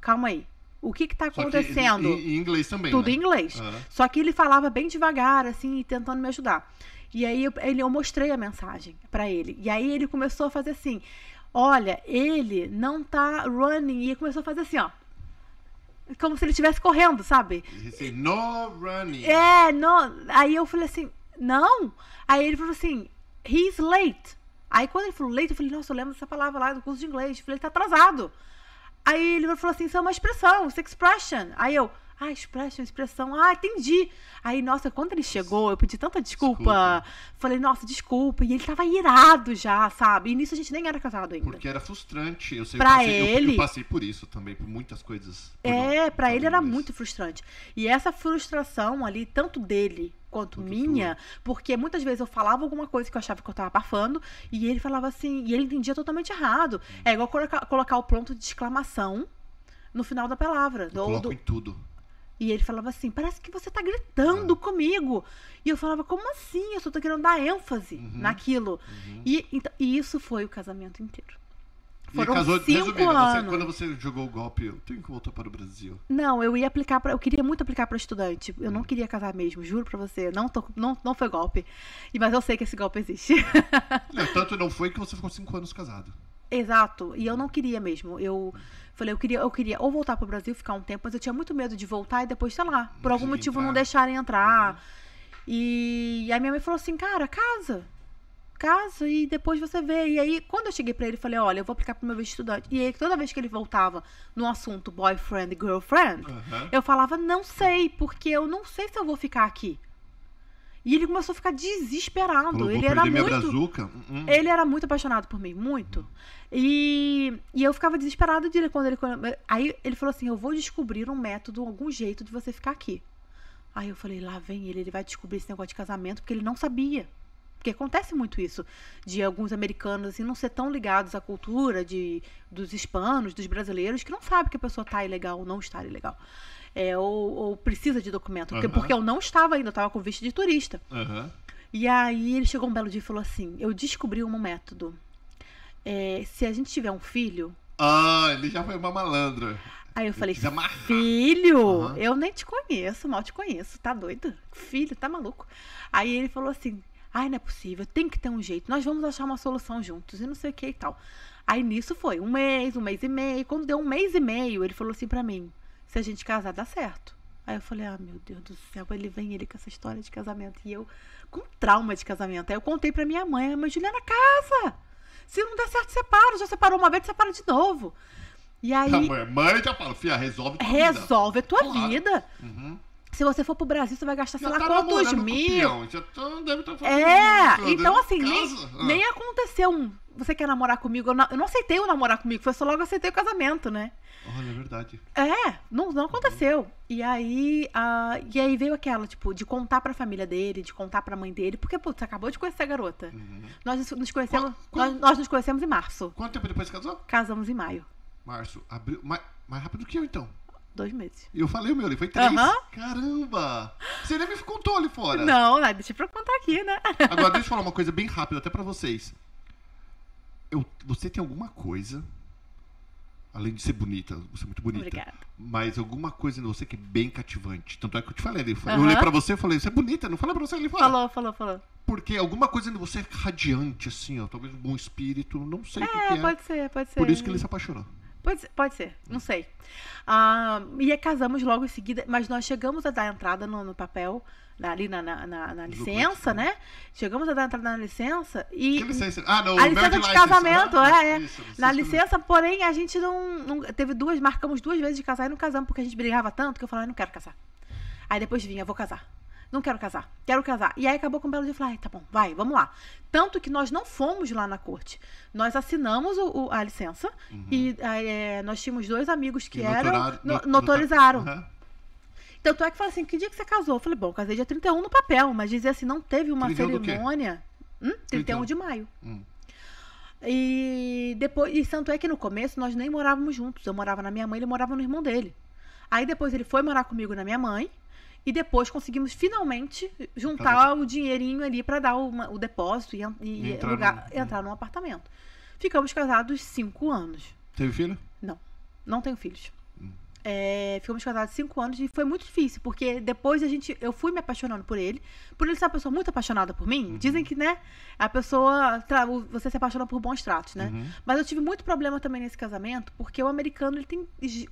calma aí. O que está acontecendo? Que, e, em inglês também. Tudo né? em inglês. Uhum. Só que ele falava bem devagar, assim, tentando me ajudar. E aí eu, ele, eu mostrei a mensagem para ele. E aí ele começou a fazer assim: olha, ele não tá running. E começou a fazer assim, ó. Como se ele estivesse correndo, sabe? disse, assim, no running. É, no. Aí eu falei assim, não. Aí ele falou assim, he's late. Aí quando ele falou late, eu falei, nossa, eu lembro dessa palavra lá do curso de inglês. Eu falei, ele tá atrasado. Aí ele falou assim, isso é uma expressão, it's é expression. Aí eu, ah, expressão, expressão. Ah, entendi. Aí, nossa, quando ele chegou, eu pedi tanta desculpa. desculpa. Falei, nossa, desculpa. E ele tava irado já, sabe? E nisso a gente nem era casado ainda. Porque era frustrante. Eu sei, pra eu ele... Eu, eu, passei por isso também, por muitas coisas. Por é, um, para ele era muito frustrante. E essa frustração ali, tanto dele quanto minha, porque muitas vezes eu falava alguma coisa que eu achava que eu tava abafando, e ele falava assim, e ele entendia totalmente errado. Hum. É igual colocar, colocar o ponto de exclamação no final da palavra. Eu do, coloco do... em tudo. E ele falava assim: parece que você tá gritando ah. comigo. E eu falava: como assim? Eu só tô querendo dar ênfase uhum. naquilo. Uhum. E, então, e isso foi o casamento inteiro. Foram casou, cinco anos. quando você jogou o golpe, eu tenho que voltar para o Brasil. Não, eu ia aplicar para, eu queria muito aplicar para estudante. Eu hum. não queria casar mesmo, juro para você. Não, tô, não, não foi golpe. Mas eu sei que esse golpe existe. Não, tanto não foi que você ficou cinco anos casado. Exato. E eu hum. não queria mesmo. Eu Falei, eu queria, eu queria ou voltar pro Brasil, ficar um tempo, mas eu tinha muito medo de voltar e depois, sei lá, por algum motivo não deixarem entrar. Uhum. E, e aí minha mãe falou assim, cara, casa. Casa e depois você vê. E aí, quando eu cheguei para ele, falei, olha, eu vou aplicar pro meu visto estudante. E aí, toda vez que ele voltava no assunto boyfriend, girlfriend, uhum. eu falava, não sei, porque eu não sei se eu vou ficar aqui. E ele começou a ficar desesperado. ele era muito. Uh, uh. Ele era muito apaixonado por mim, muito. E, e eu ficava desesperado dele quando ele. Aí ele falou assim: Eu vou descobrir um método, algum jeito de você ficar aqui. Aí eu falei: Lá vem ele, ele vai descobrir esse negócio de casamento, porque ele não sabia. Porque acontece muito isso, de alguns americanos assim não ser tão ligados à cultura de, dos hispanos, dos brasileiros, que não sabe que a pessoa tá ilegal ou não está ilegal é, ou, ou, precisa de documento. Uhum. Porque eu não estava ainda, eu estava com visto de turista. Uhum. E aí ele chegou um belo dia e falou assim: Eu descobri um método. É, se a gente tiver um filho. Ah, ele já foi uma malandra. Aí eu falei, filho, uhum. eu nem te conheço, mal te conheço, tá doido? Filho, tá maluco? Aí ele falou assim, ai, não é possível, tem que ter um jeito, nós vamos achar uma solução juntos e não sei o que e tal. Aí nisso foi, um mês, um mês e meio, quando deu um mês e meio, ele falou assim para mim, se a gente casar dá certo. Aí eu falei, ah, meu Deus do céu, ele vem ele com essa história de casamento. E eu com trauma de casamento. Aí eu contei pra minha mãe, ah, mas Juliana, casa! Se não der certo, separa. Já separou uma vez, separa de novo. E aí. A mãe, mãe já fala, filha, resolve tua resolve vida. Resolve a tua claro. vida. Uhum. Se você for pro Brasil, você vai gastar, sei lá, tá quantos mil. Tô, tá é, né? então assim, nem, ah. nem, aconteceu um. Você quer namorar comigo? Eu não, eu não aceitei o namorar comigo, foi só logo aceitei o casamento, né? Olha, é verdade. É, não, não aconteceu. Uhum. E aí, uh, e aí veio aquela, tipo, de contar pra família dele, de contar pra mãe dele, porque, putz, acabou de conhecer a garota. Uhum. Nós nos conhecemos. nós, nós, nos conhecemos em março. Quanto tempo depois casou? Casamos em maio. Março, abril. Mais, mais rápido que eu, então. Dois meses. Eu falei o meu, ele foi três. Uhum. Caramba! Você nem me contou ali fora. Não, né? deixa pra contar aqui, né? [laughs] Agora, deixa eu falar uma coisa bem rápida até pra vocês. Eu, você tem alguma coisa, além de ser bonita, você é muito bonita. Obrigada. Mas alguma coisa em você que é bem cativante. Tanto é que eu te falei, eu, falei, eu olhei pra você e falei, você é bonita, não falei pra você ali fora. Falou, falou, falou. Porque alguma coisa em você é radiante, assim, ó. Talvez um bom espírito, não sei é, o que, é, que é. pode ser, pode ser. Por isso que ele se apaixonou. Pode, pode ser, não sei. Ah, e casamos logo em seguida, mas nós chegamos a dar entrada no, no papel, ali na, na, na, na licença, né? né? Chegamos a dar entrada na licença e. Que licença? Ah, não, a licença de license. Né? casamento, ah, é. é. Isso, é. na licença, porém, a gente não, não, Teve duas, marcamos duas vezes de casar e não casamos, porque a gente brigava tanto que eu falava, não quero casar. Aí depois vinha, vou casar não quero casar, quero casar. E aí acabou com o Belo de e falou, tá bom, vai, vamos lá. Tanto que nós não fomos lá na corte. Nós assinamos o, o, a licença uhum. e é, nós tínhamos dois amigos que, que eram, notorar, no, notorizaram. Uhum. Tanto é que fala assim, que dia que você casou? Eu falei, bom, casei dia 31 no papel, mas dizer assim, não teve uma cerimônia. Hum? 31, de maio. Hum. E depois, e tanto é que no começo nós nem morávamos juntos. Eu morava na minha mãe, ele morava no irmão dele. Aí depois ele foi morar comigo na minha mãe. E depois conseguimos finalmente juntar tá. o dinheirinho ali para dar uma, o depósito e, e, e entrar, lugar, no... entrar num apartamento. Ficamos casados cinco anos. Teve filho? Não. Não tenho filhos. É, ficamos casados cinco anos e foi muito difícil, porque depois a gente. Eu fui me apaixonando por ele. Por ele ser uma pessoa muito apaixonada por mim. Uhum. Dizem que, né? A pessoa. Você se apaixona por bons tratos, né? Uhum. Mas eu tive muito problema também nesse casamento, porque o americano ele tem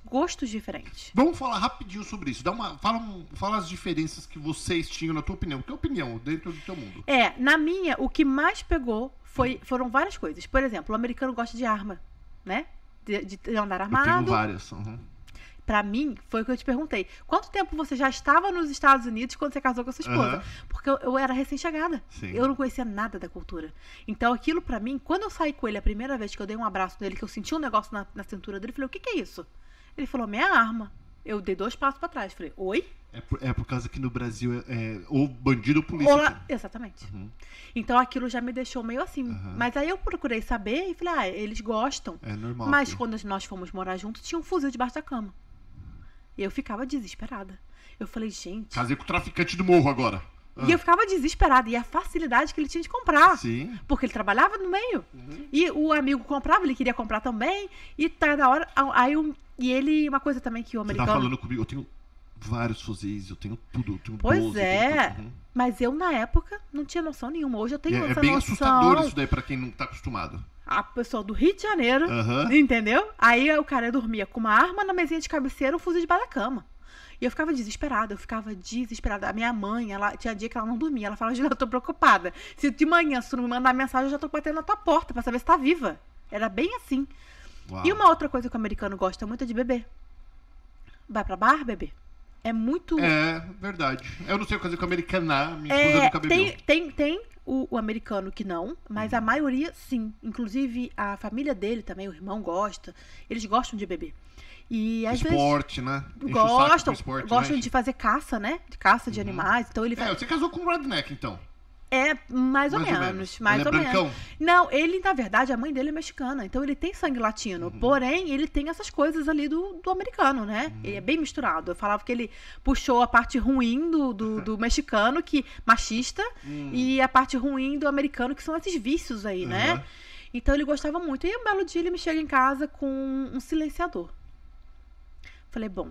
gostos diferentes. Vamos falar rapidinho sobre isso. Dá uma, fala, fala as diferenças que vocês tinham, na tua opinião. que opinião, dentro do teu mundo. É, na minha, o que mais pegou foi, foram várias coisas. Por exemplo, o americano gosta de arma, né? De, de andar armado. Eu tenho várias. Uhum para mim, foi o que eu te perguntei. Quanto tempo você já estava nos Estados Unidos quando você casou com a sua esposa? Uhum. Porque eu, eu era recém-chegada. Eu não conhecia nada da cultura. Então aquilo para mim, quando eu saí com ele a primeira vez que eu dei um abraço nele, que eu senti um negócio na, na cintura dele, eu falei: "O que, que é isso?" Ele falou: "Minha arma." Eu dei dois passos para trás, falei: "Oi?" É por, é por, causa que no Brasil é, é ou bandido ou polícia. Olá, exatamente. Uhum. Então aquilo já me deixou meio assim. Uhum. Mas aí eu procurei saber e falei, ah, eles gostam. É normal. Mas que... quando nós fomos morar juntos, tinha um fuzil debaixo da cama. E eu ficava desesperada. Eu falei, gente. Casei com o traficante do morro agora. Ah. E eu ficava desesperada. E a facilidade que ele tinha de comprar. Sim. Porque ele trabalhava no meio. Uhum. E o amigo comprava, ele queria comprar também. E tá da hora. Aí E ele, uma coisa também que o americano. Você tá falando comigo, eu tenho vários fuzis, eu tenho tudo. Eu tenho pois 12, é. Tenho... Uhum. Mas eu, na época, não tinha noção nenhuma. Hoje eu tenho é, é essa noção. É bem noção. assustador isso daí pra quem não tá acostumado. A pessoa do Rio de Janeiro, uhum. entendeu? Aí o cara dormia com uma arma na mesinha de cabeceira um fuzil de da cama. E eu ficava desesperada, eu ficava desesperada. A minha mãe, ela tinha dia que ela não dormia. Ela falava, Juliana, eu tô preocupada. Se de manhã se tu não me mandar mensagem, eu já tô batendo na tua porta pra saber se tá viva. Era bem assim. Uau. E uma outra coisa que o americano gosta muito é de beber. Vai pra bar, beber é muito. É, verdade. Eu não sei o que fazer com o americaná, né? minha é, Tem, tem, tem o, o americano que não, mas a uhum. maioria sim. Inclusive, a família dele também, o irmão gosta. Eles gostam de beber. E às esporte, vezes, né? né? gostam, esporte, gostam né? de fazer caça, né? De caça de uhum. animais. Então ele é, faz... É, você casou com o Redneck, então. É, mais ou mais menos, menos. mais ele é ou é menos. Não, ele, na verdade, a mãe dele é mexicana, então ele tem sangue latino. Uhum. Porém, ele tem essas coisas ali do, do americano, né? Uhum. Ele é bem misturado. Eu falava que ele puxou a parte ruim do, do, do [laughs] mexicano, que machista, uhum. e a parte ruim do americano, que são esses vícios aí, né? Então ele gostava muito. E um belo dia ele me chega em casa com um silenciador. Falei, bom,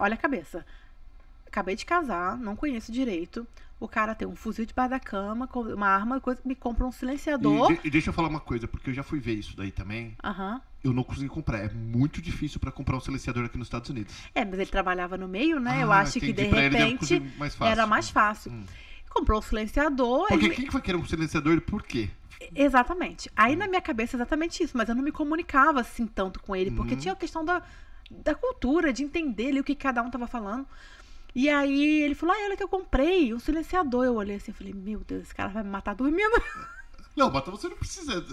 olha a cabeça. Acabei de casar, não conheço direito o cara tem um fuzil de bar da cama, uma arma, coisa, me compra um silenciador. E, e, deixa eu falar uma coisa, porque eu já fui ver isso daí também. Uhum. Eu não consegui comprar. É muito difícil para comprar um silenciador aqui nos Estados Unidos. É, mas ele trabalhava no meio, né? Ah, eu acho entendi. que de pra repente ele mais fácil. era mais fácil. Hum. Comprou um silenciador. Porque ele... quem que vai querer um silenciador e por quê? Exatamente. Aí hum. na minha cabeça é exatamente isso, mas eu não me comunicava assim tanto com ele, porque hum. tinha a questão da, da cultura, de entender ali o que cada um estava falando. E aí ele falou: ah, olha que eu comprei um silenciador. Eu olhei assim e falei: meu Deus, esse cara vai me matar dormindo. [laughs] Não, mas você não precisa.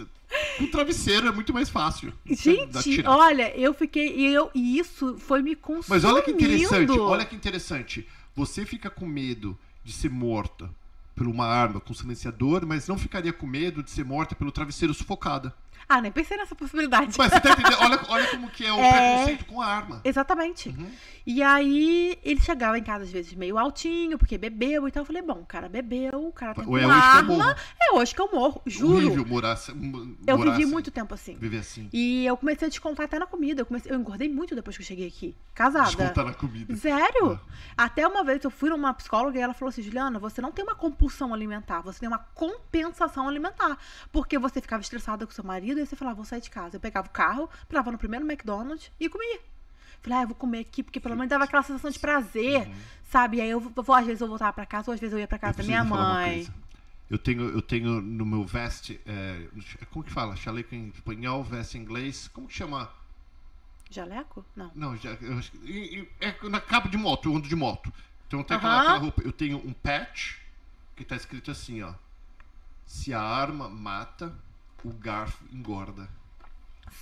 Um travesseiro é muito mais fácil. Gente, olha, eu fiquei. E, eu, e isso foi me consumindo. Mas olha que interessante, olha que interessante. Você fica com medo de ser morta por uma arma com silenciador, mas não ficaria com medo de ser morta pelo travesseiro sufocada. Ah, nem pensei nessa possibilidade. Mas você tá entendendo? Olha, [laughs] olha como que é o é... preconceito com a arma. Exatamente. Uhum. E aí, ele chegava em casa, às vezes, meio altinho, porque bebeu e tal. Eu falei, bom, o cara bebeu, o cara tem é uma arma. É hoje que eu morro, juro. Horrível morar, morar Eu vivi assim. muito tempo assim. Viver assim. E eu comecei a descontar até na comida. Eu, comecei... eu engordei muito depois que eu cheguei aqui, casada. Descontar na comida. Sério? Ah. Até uma vez eu fui numa psicóloga e ela falou assim, Juliana, você não tem uma compulsão alimentar, você tem uma compensação alimentar. Porque você ficava estressada com seu marido, marido, aí você falava, vou sair de casa. Eu pegava o carro, parava no primeiro McDonald's e comia. Falei, ah, eu vou comer aqui, porque pelo menos dava aquela sensação de prazer, uhum. sabe? E aí eu vou, às vezes eu voltava para casa, ou às vezes eu ia para casa da minha mãe. Eu tenho, eu tenho no meu veste, é, como que fala? Chaleco em espanhol, veste em inglês, como que chama? Jaleco? Não. Não, já, eu, é na capa de moto, eu ando de moto. Então tem uhum. aquela roupa. Eu tenho um patch que tá escrito assim, ó. Se a arma mata, o garfo engorda.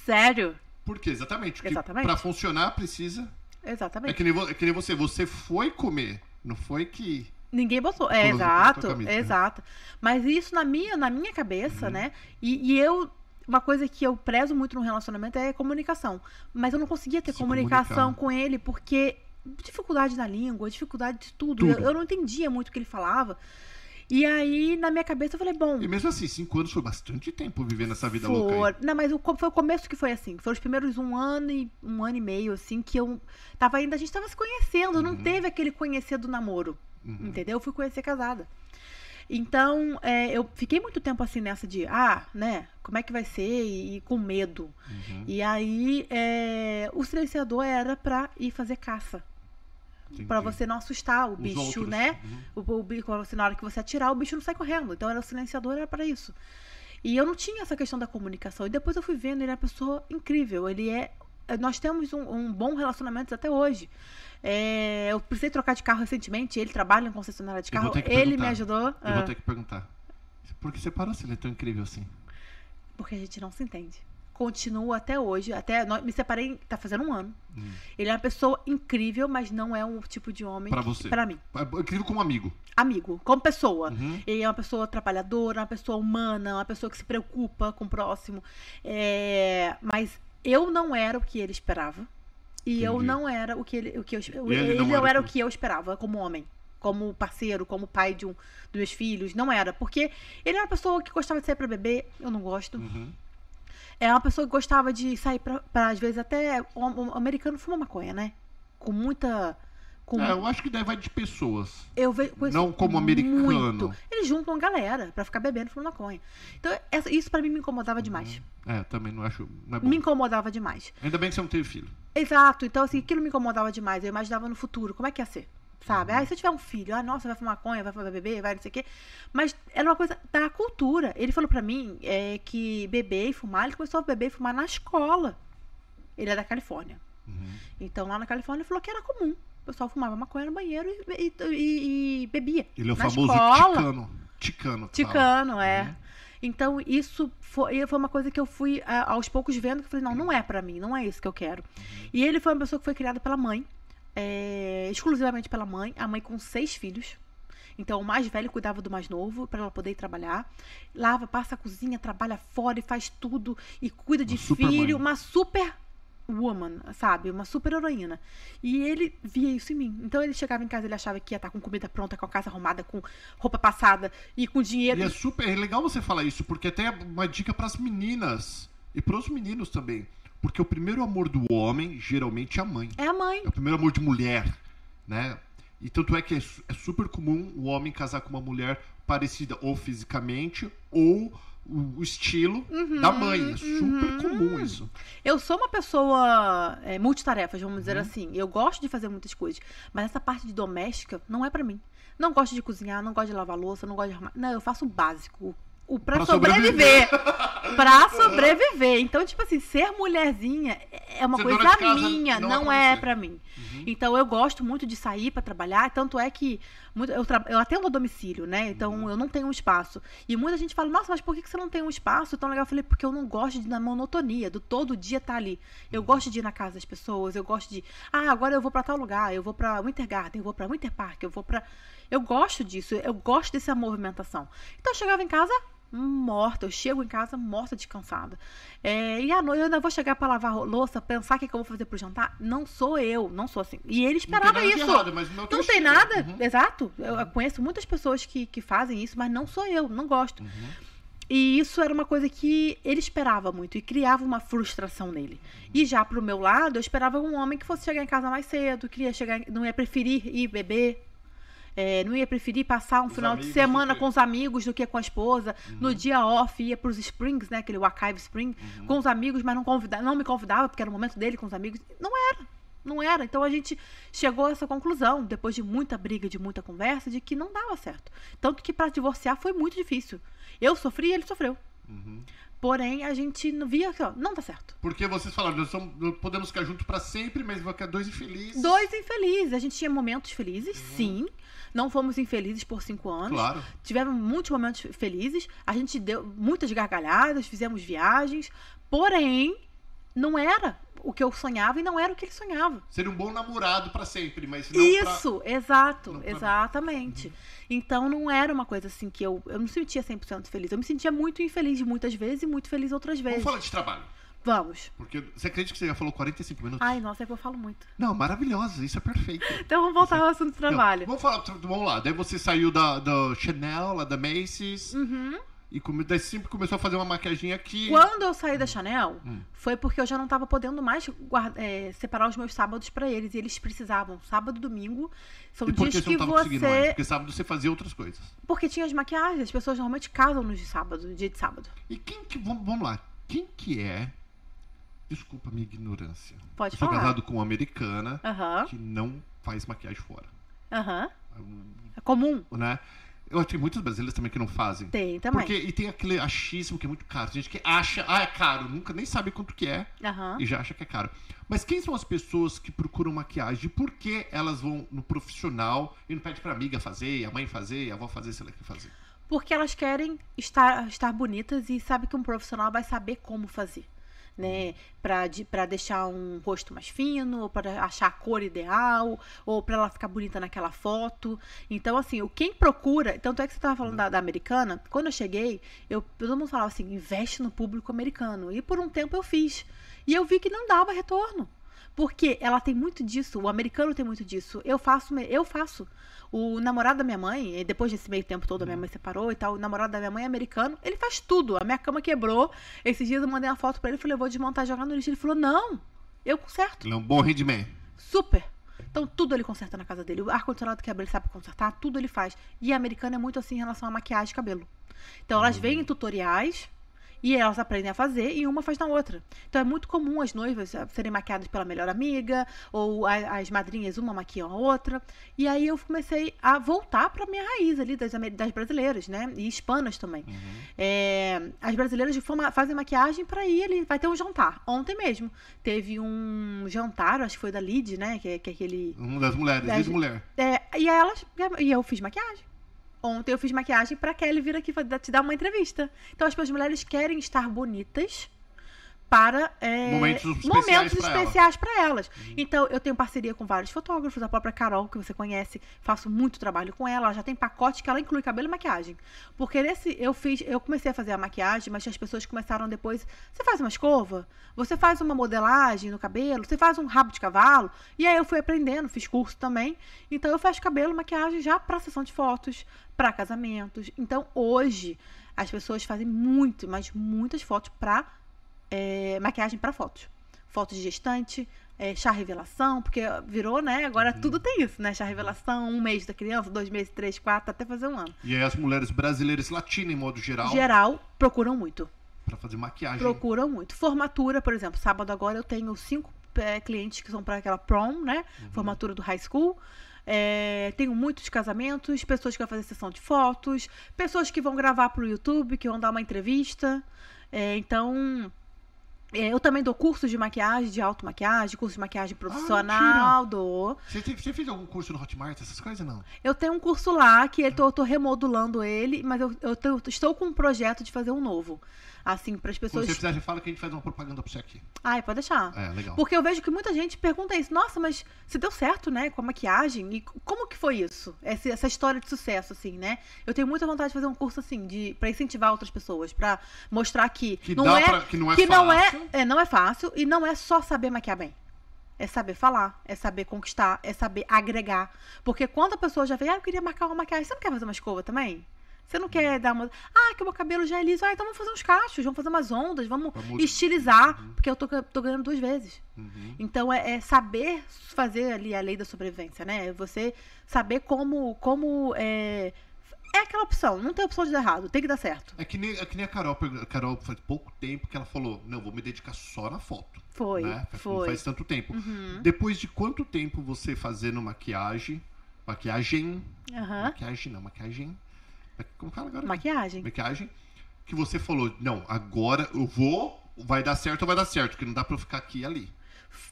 Sério? Porque, exatamente. Porque exatamente. Pra funcionar precisa. Exatamente. É que, nem, é que nem você. Você foi comer, não foi que. Ninguém botou. É, exato, camisa, né? exato. Né? Mas isso na minha, na minha cabeça, uhum. né? E, e, eu. Uma coisa que eu prezo muito no relacionamento é comunicação. Mas eu não conseguia ter Se comunicação comunicar. com ele porque dificuldade na língua, dificuldade de tudo. tudo. Eu, eu, não entendia muito o que ele falava. E aí, na minha cabeça, eu falei, bom. E mesmo assim, cinco anos foi bastante tempo vivendo essa vida for... louca. Aí. Não, mas foi o começo que foi assim. Foram os primeiros um ano e um ano e meio, assim, que eu tava ainda. A gente tava se conhecendo, uhum. não teve aquele conhecer do namoro. Uhum. Entendeu? Eu fui conhecer casada. Então, é, eu fiquei muito tempo assim nessa de, ah, né, como é que vai ser? E, e com medo. Uhum. E aí, é, o silenciador era pra ir fazer caça para você não assustar o bicho, né? Uhum. O, o bicho, na hora que você atirar, o bicho não sai correndo. Então era o silenciador, era para isso. E eu não tinha essa questão da comunicação. E depois eu fui vendo, ele é uma pessoa incrível. Ele é. é nós temos um, um bom relacionamento até hoje. É, eu precisei trocar de carro recentemente, ele trabalha em concessionária de carro, ele me ajudou. Eu ah. vou ter que perguntar. Por que você parou se ele é tão incrível assim? Porque a gente não se entende continuo até hoje. Até nós, me separei, tá fazendo um ano. Hum. Ele é uma pessoa incrível, mas não é um tipo de homem. Para você? Para mim. É, é incrível como amigo. Amigo, como pessoa. Uhum. Ele é uma pessoa trabalhadora, uma pessoa humana, uma pessoa que se preocupa com o próximo. É... Mas eu não era o que ele esperava. E Entendi. eu não era o que ele, o que eu, ele, ele não, era, era o que eu esperava como homem como parceiro, como pai de um dos meus filhos. Não era, porque ele era é uma pessoa que gostava de sair para beber, eu não gosto. Uhum é uma pessoa que gostava de sair pra, pra às vezes, até. O, o americano fuma maconha, né? Com muita. Com... É, eu acho que deve vai de pessoas. Eu vejo, não como americano. Muito. Eles juntam a galera para ficar bebendo fumando maconha. Então, essa, isso para mim me incomodava uhum. demais. É, também não acho. Não é me incomodava demais. Ainda bem que você não teve filho. Exato. Então, assim, aquilo me incomodava demais. Eu imaginava no futuro como é que ia ser sabe? Ah, se eu tiver um filho, ah, nossa, vai fumar maconha, vai fumar bebê, vai não sei o quê. Mas era uma coisa da cultura. Ele falou para mim é, que beber e fumar, ele começou a beber e fumar na escola. Ele é da Califórnia. Uhum. Então lá na Califórnia ele falou que era comum. O pessoal fumava maconha no banheiro e, e, e, e bebia. Ele é o na famoso escola. ticano. Ticano. Ticano, fala. é. Uhum. Então, isso foi, foi, uma coisa que eu fui aos poucos vendo, que eu falei, não, não é para mim, não é isso que eu quero. Uhum. E ele foi uma pessoa que foi criada pela mãe, é, exclusivamente pela mãe, a mãe com seis filhos. Então, o mais velho cuidava do mais novo para ela poder ir trabalhar. Lava, passa a cozinha, trabalha fora e faz tudo. E cuida de filho. uma super woman, sabe? Uma super heroína. E ele via isso em mim. Então ele chegava em casa, ele achava que ia estar tá com comida pronta, com a casa arrumada, com roupa passada e com dinheiro. E é super é legal você falar isso, porque até é uma dica para as meninas e para os meninos também. Porque o primeiro amor do homem, geralmente, é a mãe. É a mãe. É o primeiro amor de mulher, né? E tanto é que é, é super comum o homem casar com uma mulher parecida ou fisicamente ou o estilo uhum, da mãe. É uhum, super uhum. comum isso. Eu sou uma pessoa é, multitarefas, vamos dizer uhum. assim. Eu gosto de fazer muitas coisas, mas essa parte de doméstica não é para mim. Não gosto de cozinhar, não gosto de lavar louça, não gosto de arrumar. Não, eu faço o básico. O pra, pra sobreviver. sobreviver. [laughs] pra sobreviver. Então, tipo assim, ser mulherzinha é uma ser coisa minha, não, não é, é para mim. Uhum. Então, eu gosto muito de sair para trabalhar, tanto é que muito, eu, eu atendo a domicílio, né? Então, uhum. eu não tenho um espaço. E muita gente fala, nossa, mas por que você não tem um espaço tão legal? Eu falei, porque eu não gosto de, na monotonia, do todo dia estar tá ali. Eu uhum. gosto de ir na casa das pessoas, eu gosto de, ah, agora eu vou para tal lugar, eu vou para Winter Garden, eu vou para Winter Park, eu vou para eu gosto disso, eu gosto dessa movimentação. Então eu chegava em casa, morta. Eu chego em casa morta de cansada. É, e à noite eu ainda vou chegar para lavar louça, pensar o que, é que, eu vou fazer pro jantar. Não sou eu, não sou assim. E ele esperava não isso. Errado, mas não, não tem é assim. nada, uhum. exato. Eu uhum. conheço muitas pessoas que, que fazem isso, mas não sou eu, não gosto. Uhum. E isso era uma coisa que ele esperava muito e criava uma frustração nele. Uhum. E já pro meu lado, eu esperava um homem que fosse chegar em casa mais cedo, queria chegar, não ia preferir ir beber, é, não ia preferir passar um os final de semana com os amigos do que com a esposa. Uhum. No dia off ia para os Springs, né? Aquele Archive Spring, uhum. com os amigos, mas não, convida, não me convidava, porque era o momento dele com os amigos. Não era. Não era. Então a gente chegou a essa conclusão, depois de muita briga, de muita conversa, de que não dava certo. Tanto que para divorciar foi muito difícil. Eu sofri e ele sofreu. Uhum. Porém, a gente via que, ó, não tá certo. Porque vocês falaram, nós somos, podemos ficar juntos para sempre, mas vai ficar dois infelizes. Dois infelizes. A gente tinha momentos felizes, uhum. sim. Não fomos infelizes por cinco anos. Claro. Tivemos muitos momentos felizes. A gente deu muitas gargalhadas, fizemos viagens. Porém, não era o que eu sonhava e não era o que ele sonhava. Ser um bom namorado para sempre, mas não Isso, pra... exato, não exatamente. Pra... Uhum. Então não era uma coisa assim que eu eu não me sentia 100% feliz. Eu me sentia muito infeliz muitas vezes e muito feliz outras vezes. Vamos falar de trabalho. Vamos. Porque você acredita que você já falou 45 minutos? Ai, nossa, é que eu falo muito. Não, maravilhosa, isso é perfeito. [laughs] então vamos voltar ao assunto do trabalho. Não, vamos falar, vamos lá. Daí você saiu da, da Chanel, lá da Macy's. Uhum. E come... daí sempre começou a fazer uma maquiagem aqui. Quando eu saí da Chanel, hum. foi porque eu já não estava podendo mais guarda... é, separar os meus sábados para eles. E eles precisavam. Sábado domingo são e dias que, você. Mais? Porque sábado você fazia outras coisas. Porque tinha as maquiagens. As pessoas normalmente casam nos sábados de sábado. No dia de sábado. E quem que. Vamos lá. Quem que é Desculpa a minha ignorância. Pode eu falar. Sou casado com uma americana que não faz maquiagem fora. Aham. Ah, é comum. Né? Eu acho que tem muitos brasileiros também que não fazem. Tem também. Porque, e tem aquele achismo que é muito caro. Tem gente que acha, ah, é caro, nunca nem sabe quanto que é uhum. e já acha que é caro. Mas quem são as pessoas que procuram maquiagem? Por que elas vão no profissional e não pede pra amiga fazer, a mãe fazer, a avó fazer, sei lá que fazer? Porque elas querem estar, estar bonitas e sabe que um profissional vai saber como fazer né? Pra, de, pra deixar um rosto mais fino, ou pra achar a cor ideal, ou pra ela ficar bonita naquela foto. Então, assim, o quem procura. Tanto é que você tava falando da, da americana, quando eu cheguei, eu, todo mundo falava assim: investe no público americano. E por um tempo eu fiz. E eu vi que não dava retorno. Porque ela tem muito disso, o americano tem muito disso. Eu faço, eu faço. O namorado da minha mãe, depois desse meio tempo todo, a minha uhum. mãe separou e tal, o namorado da minha mãe é americano, ele faz tudo. A minha cama quebrou. Esses dias eu mandei uma foto para ele, e falei, eu vou desmontar e jogar no lixo. Ele falou, não, eu conserto. Ele é um bom rendimento. Super. Então, tudo ele conserta na casa dele. O ar-condicionado quebra, ele sabe consertar, tudo ele faz. E a americana é muito assim em relação a maquiagem e cabelo. Então, elas uhum. veem tutoriais e elas aprendem a fazer e uma faz na outra. Então é muito comum as noivas ah, serem maquiadas pela melhor amiga, ou as madrinhas uma maquiam a outra. E aí eu comecei a voltar para minha raiz ali das, das, brasileiras, né? E hispanas também. Uhum. É, as brasileiras fazem maquiagem para ir ali, vai ter um jantar. Ontem mesmo teve um jantar, acho que foi da Lid, né? Que, é, que é aquele. Uma das mulheres, das, ex-mulher. É, e elas. E eu fiz maquiagem. Ontem eu fiz maquiagem para Kelly vir aqui te dar uma entrevista. Então, as mulheres querem estar bonitas para é, momentos especiais, momentos especiais para elas. Uhum. Então, eu tenho parceria com vários fotógrafos, a própria Carol, que você conhece, faço muito trabalho com ela. Ela já tem pacote que ela inclui cabelo e maquiagem. Porque nesse, eu fiz, eu comecei a fazer a maquiagem, mas as pessoas começaram depois. Você faz uma escova? Você faz uma modelagem no cabelo? Você faz um rabo de cavalo? E aí eu fui aprendendo, fiz curso também. Então, eu faço cabelo, e maquiagem já para sessão de fotos, para casamentos. Então, hoje, as pessoas fazem muito, mas muitas fotos para é, maquiagem para fotos. Fotos de gestante, é, chá revelação, porque virou, né? Agora uhum. tudo tem isso, né? Chá revelação, um mês da criança, dois meses, três, quatro, até fazer um ano. E aí as mulheres brasileiras latinas, em modo geral. Geral, procuram muito. Para fazer maquiagem. Procuram muito. Formatura, por exemplo, sábado agora eu tenho cinco é, clientes que são para aquela prom, né? Uhum. Formatura do high school. É, tenho muitos casamentos, pessoas que vão fazer sessão de fotos, pessoas que vão gravar para o YouTube, que vão dar uma entrevista. É, então, é, eu também dou curso de maquiagem, de maquiagem curso de maquiagem ah, profissional, ah, dou. Você, você, fez algum curso no Hotmart, essas coisas, não? Eu tenho um curso lá, que eu tô, eu tô remodulando ele, mas eu, eu, tô, eu, estou com um projeto de fazer um novo. Assim, para as pessoas... Se você precisar, fala que a gente faz uma propaganda para você aqui. Ah, pode deixar. É, legal. Porque eu vejo que muita gente pergunta isso. Nossa, mas você deu certo, né, com a maquiagem? E como que foi isso? Essa, essa história de sucesso, assim, né? Eu tenho muita vontade de fazer um curso, assim, de para incentivar outras pessoas, para mostrar que... Que, não é, pra, que não é que fácil. Não é, é, não é fácil e não é só saber maquiar bem. É saber falar, é saber conquistar, é saber agregar. Porque quando a pessoa já vem, ah, eu queria marcar uma maquiagem, você não quer fazer uma escova também? Você não quer dar uma. Ah, que o meu cabelo já é liso. Ah, então vamos fazer uns cachos, vamos fazer umas ondas, vamos, vamos... estilizar, uhum. porque eu tô, tô, ganhando duas vezes. Uhum. Então é, é, saber fazer ali a lei da sobrevivência, né? É você saber como, como é, é aquela opção, não tem opção de dar errado, tem que dar certo. É que nem, é que nem a Carol, a Carol faz pouco tempo que ela falou, não, vou me dedicar só na foto. Foi, né? foi. Não faz tanto tempo. Uhum. Depois de quanto tempo você fazendo maquiagem, maquiagem, uhum. maquiagem não, maquiagem, como é fala agora? Maquiagem. Maquiagem, que você falou, não, agora eu vou, vai dar certo ou vai dar certo, que não dá pra eu ficar aqui e ali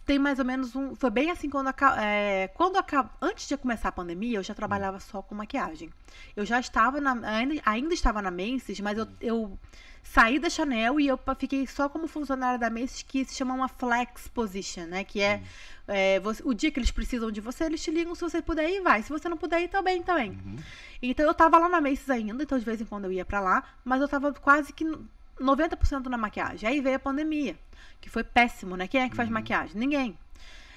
tem mais ou menos um. Foi bem assim quando, a, é, quando a, antes de começar a pandemia, eu já trabalhava só com maquiagem. Eu já estava na, ainda, ainda estava na Macy's, mas eu, eu saí da Chanel e eu fiquei só como funcionária da Macy's, que se chama uma flex position, né? Que é, hum. é você, o dia que eles precisam de você, eles te ligam se você puder ir, vai. Se você não puder ir, também, também. Uhum. Então eu estava lá na Macy's ainda, então de vez em quando eu ia para lá, mas eu estava quase que 90% na maquiagem. Aí veio a pandemia, que foi péssimo, né? Quem é que faz uhum. maquiagem? Ninguém.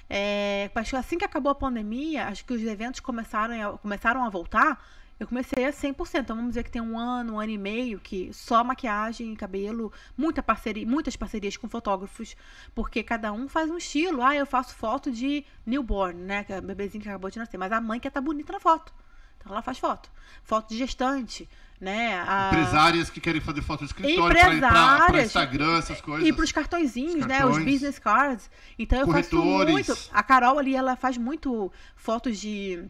É, assim que acabou a pandemia, acho que os eventos começaram a, começaram a voltar. Eu comecei a 100%. Então vamos dizer que tem um ano, um ano e meio que só maquiagem, cabelo, muita parceria, muitas parcerias com fotógrafos, porque cada um faz um estilo. Ah, eu faço foto de newborn, né, que é bebezinho que acabou de nascer, mas a mãe quer estar tá bonita na foto. Então ela faz foto. Foto de gestante, né? A... Empresárias que querem fazer foto de escritório para Instagram, essas coisas. E para os cartõezinhos, os né? Os business cards. Então eu faço muito. A Carol ali, ela faz muito fotos de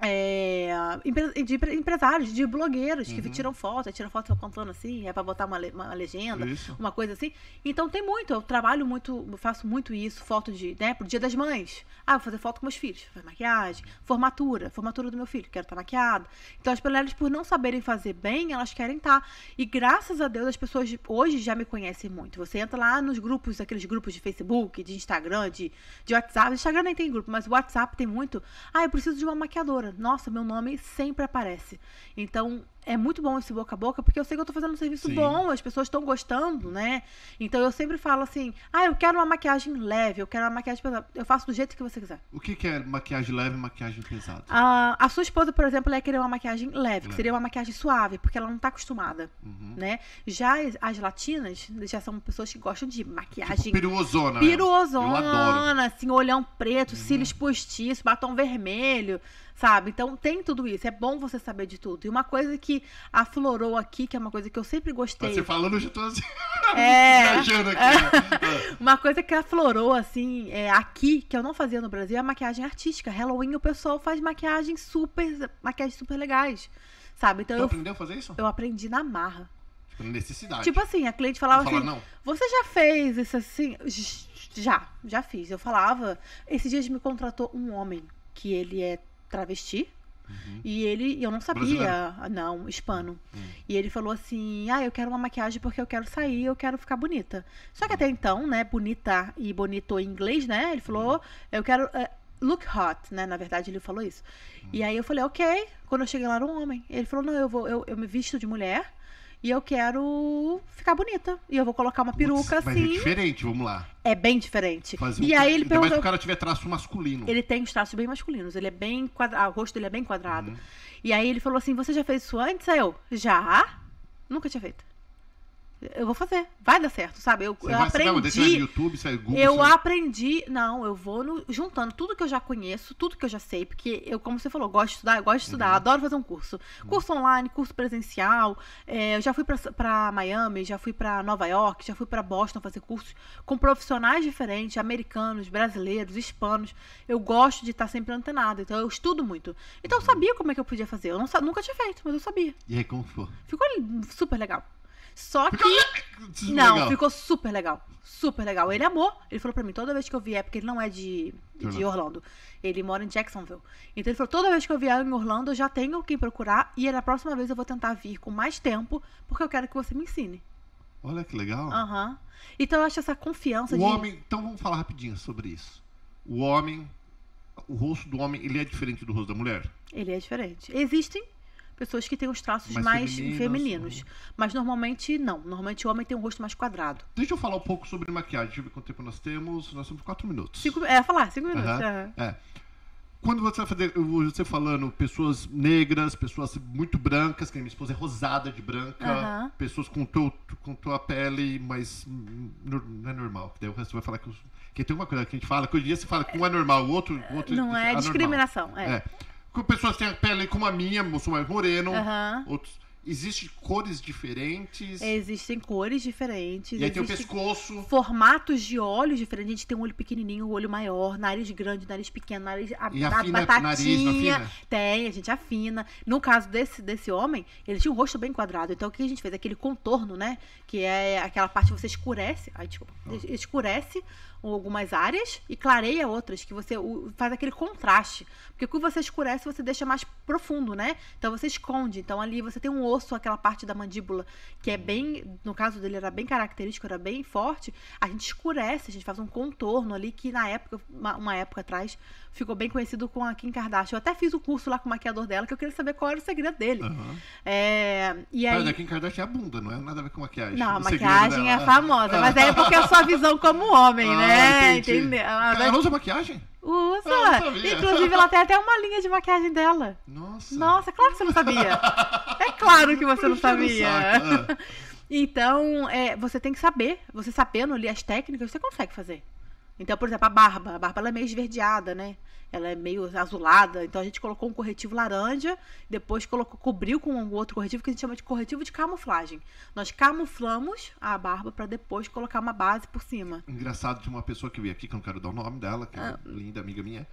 é, de empresários, de blogueiros uhum. que tiram foto, tiram foto contando assim, é para botar uma, uma legenda, isso. uma coisa assim. Então tem muito, eu trabalho muito, eu faço muito isso, foto de, né, pro dia das mães. Ah, vou fazer foto com meus filhos, fazer maquiagem, formatura, formatura do meu filho, quero estar tá maquiado. Então as mulheres, por não saberem fazer bem, elas querem estar. Tá. E graças a Deus as pessoas hoje já me conhecem muito. Você entra lá nos grupos, aqueles grupos de Facebook, de Instagram, de, de WhatsApp. Instagram nem tem grupo, mas o WhatsApp tem muito. Ah, eu preciso de uma maquiadora nossa, meu nome sempre aparece. Então, é muito bom esse boca a boca, porque eu sei que eu tô fazendo um serviço Sim. bom, as pessoas estão gostando, né? Então eu sempre falo assim: ah, eu quero uma maquiagem leve, eu quero uma maquiagem pesada. Eu faço do jeito que você quiser. O que, que é maquiagem leve e maquiagem pesada? Ah, a sua esposa, por exemplo, ela ia querer uma maquiagem leve, leve, que seria uma maquiagem suave, porque ela não tá acostumada, uhum. né? Já as latinas já são pessoas que gostam de maquiagem. Tipo piruozona. Né? Piruozona, assim, olhão preto, uhum. cílios postiços, batom vermelho, sabe? Então tem tudo isso. É bom você saber de tudo. E uma coisa que aflorou aqui, que é uma coisa que eu sempre gostei. Você falando, eu já tô assim, [laughs] é, viajando aqui. É. [laughs] uma coisa que aflorou, assim, é, aqui, que eu não fazia no Brasil, é a maquiagem artística. Halloween, o pessoal faz maquiagem super, maquiagem super legais, sabe? Então, tu eu, aprendeu a fazer isso? Eu aprendi na marra. Tipo, necessidade. Tipo assim, a cliente falava assim, não. você já fez isso assim? Já, já fiz. Eu falava, esses dias me contratou um homem que ele é travesti, Uhum. E ele, eu não sabia, Brasileiro. não, hispano. Uhum. E ele falou assim: ah, eu quero uma maquiagem porque eu quero sair, eu quero ficar bonita. Só que até uhum. então, né, bonita e bonito em inglês, né? Ele falou: uhum. eu quero. Uh, look hot, né? Na verdade, ele falou isso. Uhum. E aí eu falei, ok. Quando eu cheguei lá, era um homem. Ele falou, não, eu vou, eu, eu me visto de mulher e eu quero ficar bonita. E eu vou colocar uma peruca Putz, assim. Mas é assim. diferente, vamos lá. É bem diferente. Fazer e um... aí ele perguntou. Mas se o cara tiver traço masculino. Ele tem uns traços bem masculinos. Ele é bem quadrado. Ah, o rosto dele é bem quadrado. Uhum. E aí ele falou assim: Você já fez isso antes? Aí eu, já? Nunca tinha feito eu vou fazer, vai dar certo, sabe? Eu, eu aprendi. Não, deixa no YouTube, sai é Google. Eu é- aprendi, não, eu vou no, juntando tudo que eu já conheço, tudo que eu já sei, porque eu, como você falou, gosto de estudar, eu gosto de estudar, uhum. adoro fazer um curso. Uhum. Curso online, curso presencial. É, eu já fui para Miami, já fui para Nova York, já fui para Boston fazer cursos com profissionais diferentes, americanos, brasileiros, hispanos. Eu gosto de estar sempre antenado, então eu estudo muito. Então eu uhum. sabia como é que eu podia fazer. Eu não, nunca tinha feito, mas eu sabia. E aí, como ficou? Ficou super legal. Só que. não, legal. ficou super legal. Super legal. Ele amou. Ele falou pra mim, toda vez que eu vier, porque ele não é de, de Orlando. Ele mora em Jacksonville. Então ele falou, toda vez que eu vier em Orlando, eu já tenho que procurar. E na próxima vez eu vou tentar vir com mais tempo, porque eu quero que você me ensine. Olha que legal. Uhum. Então eu acho essa confiança o de... homem. Então vamos falar rapidinho sobre isso. O homem. O rosto do homem, ele é diferente do rosto da mulher? Ele é diferente. Existem pessoas que têm os traços mais, mais femininos. femininos. Né? Mas normalmente não. Normalmente o homem tem um rosto mais quadrado. Deixa eu falar um pouco sobre maquiagem. Deixa eu ver quanto tempo nós temos. Nós temos quatro minutos. Cinco, é, falar, cinco minutos. Uhum. é. Quando você vai fazer, você falando pessoas negras, pessoas muito brancas, que minha esposa é rosada de branca, uhum. pessoas com, teu, com tua pele, mas não é normal. Daí o resto vai falar que, Porque tem uma coisa que a gente fala, que hoje em dia você fala que um é normal, o outro, o outro Não é, é discriminação. é. é pessoas têm a pele como a minha, sou mais moreno. Uhum. Outros... Existem cores diferentes. Existem cores diferentes. E aí tem o pescoço. Formatos de olhos diferentes. A gente tem um olho pequenininho, um olho maior, nariz grande, nariz pequeno, nariz a, e afina, a batatinha. Nariz, tem, a gente afina. No caso desse, desse homem, ele tinha um rosto bem quadrado. Então o que a gente fez? Aquele contorno, né? Que é aquela parte que você escurece. Ai, desculpa. Ah. Escurece algumas áreas e clareia outras, que você faz aquele contraste. Porque quando você escurece, você deixa mais profundo, né? Então você esconde. Então ali você tem um osso, aquela parte da mandíbula que é bem, no caso dele era bem característico, era bem forte. A gente escurece, a gente faz um contorno ali que na época, uma, uma época atrás, ficou bem conhecido com a Kim Kardashian. Eu até fiz o um curso lá com o maquiador dela, que eu queria saber qual era o segredo dele. Uhum. É, e aí... Mas a Kim Kardashian é a bunda, não é nada a ver com maquiagem. Não, a maquiagem é famosa, mas é porque é a sua visão como homem, [laughs] ah, né? é, entendeu? Ela, ela, ela usa maquiagem? Usa! Ah, Inclusive, ela tem até uma linha de maquiagem dela. Nossa! Nossa, claro que você não sabia! É claro que você não sabia! [laughs] Ah. Então, é, você tem que saber. Você sabendo ali as técnicas, você consegue fazer. Então, por exemplo, a barba. A barba ela é meio esverdeada, né? Ela é meio azulada. Então a gente colocou um corretivo laranja, depois colocou, cobriu com um outro corretivo que a gente chama de corretivo de camuflagem. Nós camuflamos a barba para depois colocar uma base por cima. Engraçado de uma pessoa que veio aqui, que eu não quero dar o nome dela, que é uma ah. linda amiga minha.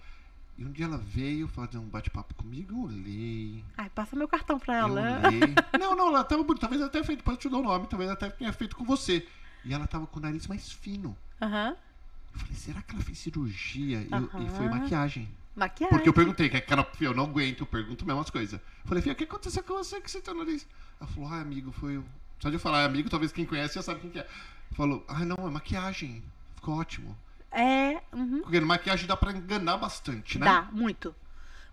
E um dia ela veio fazer um bate-papo comigo, eu olhei. Ai, passa meu cartão pra ela. Eu olhei. [laughs] não, não, ela tava bonita. Talvez até tenha feito, pode te dar o nome, talvez até tenha feito com você. E ela tava com o nariz mais fino. Aham. Uhum. Eu falei, será que ela fez cirurgia e, e, foi maquiagem? Maquiagem. Porque eu perguntei, que é ela, eu não aguento, eu pergunto mesmo as coisas. falei, filha, o que aconteceu com você que você tem tá o nariz? Ela falou, ai amigo, foi. Só de eu falar amigo, talvez quem conhece já sabe quem que é. Falou, ah, não, é maquiagem. Ficou ótimo. É. Uhum. Porque maquiagem dá pra enganar bastante, né? Dá, muito.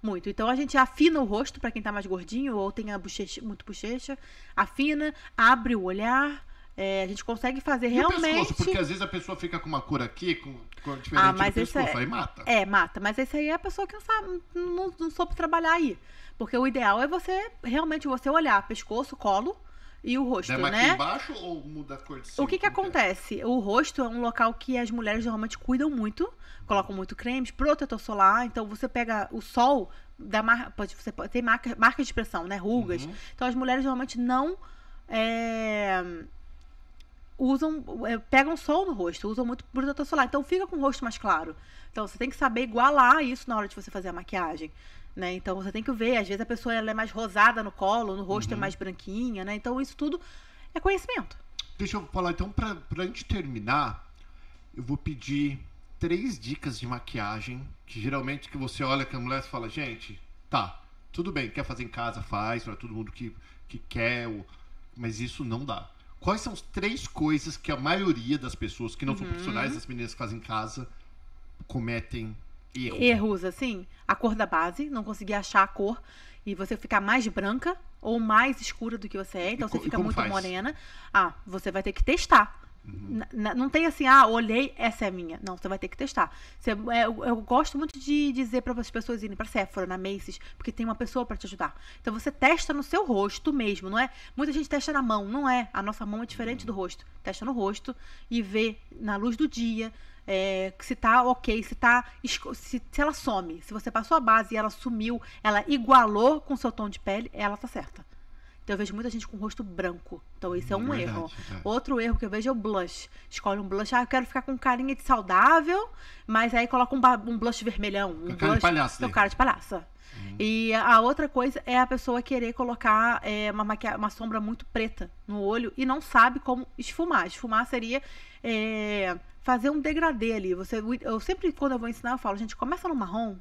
Muito. Então a gente afina o rosto para quem tá mais gordinho ou tem a bochecha, muito bochecha, afina, abre o olhar, é, a gente consegue fazer e realmente. O pescoço, porque às vezes a pessoa fica com uma cor aqui, com, cor diferente ah, mas do pescoço, é... aí mata. É, mata. Mas esse aí é a pessoa que não, sabe, não, não soube trabalhar aí. Porque o ideal é você realmente você olhar pescoço, colo e o rosto, Dema né? embaixo ou muda a cor de cima? O que que é? acontece? É? O rosto é um local que as mulheres geralmente cuidam muito, colocam muito cremes, protetor solar, então você pega o sol da marca, pode você pode marca, marca de expressão, né, rugas. Uhum. Então as mulheres geralmente não é, usam, é, pegam sol no rosto, usam muito protetor solar. Então fica com o rosto mais claro. Então você tem que saber igualar isso na hora de você fazer a maquiagem. Né? Então você tem que ver, às vezes a pessoa ela é mais rosada no colo, no rosto é uhum. é mais branquinha, né? Então isso tudo é conhecimento. Deixa eu falar então, para a gente terminar, eu vou pedir três dicas de maquiagem, que geralmente que você olha que a mulher fala, gente, tá, tudo bem, quer fazer em casa, faz, não é todo mundo que, que quer, mas isso não dá. Quais são as três coisas que a maioria das pessoas que não são uhum. profissionais, das meninas que fazem em casa, cometem erros? Erros, assim, a cor da base, não conseguir achar a cor e você ficar mais branca ou mais escura do que você é, então e você fica muito faz? morena. Ah, você vai ter que testar. Uhum. Não tem assim, ah, olhei, essa é minha. Não, você vai ter que testar. Você, é, eu, eu, gosto muito de dizer para as pessoas irem para Sephora, na Macy's, porque tem uma pessoa para te ajudar. Então você testa no seu rosto mesmo, não é? Muita gente testa na mão, não é? A nossa mão é diferente uhum. do rosto. Testa no rosto e vê na luz do dia é, se tá ok, se tá se, se ela some, se você passou a base e ela sumiu, ela igualou com seu tom de pele, ela tá certa. Então eu vejo muita gente com o rosto branco. Então isso é um Verdade, erro. É. Outro erro que eu vejo é o blush. Escolhe um blush, ah, eu quero ficar com carinha de saudável, mas aí coloca um, um blush vermelhão. Um blush, cara de palhaço. Então, cara de palhaça. E a outra coisa é a pessoa querer colocar é, uma, uma sombra muito preta no olho e não sabe como esfumar. Esfumar seria é, fazer um degradê ali. Você, eu sempre, quando eu vou ensinar, eu falo, gente, começa no marrom,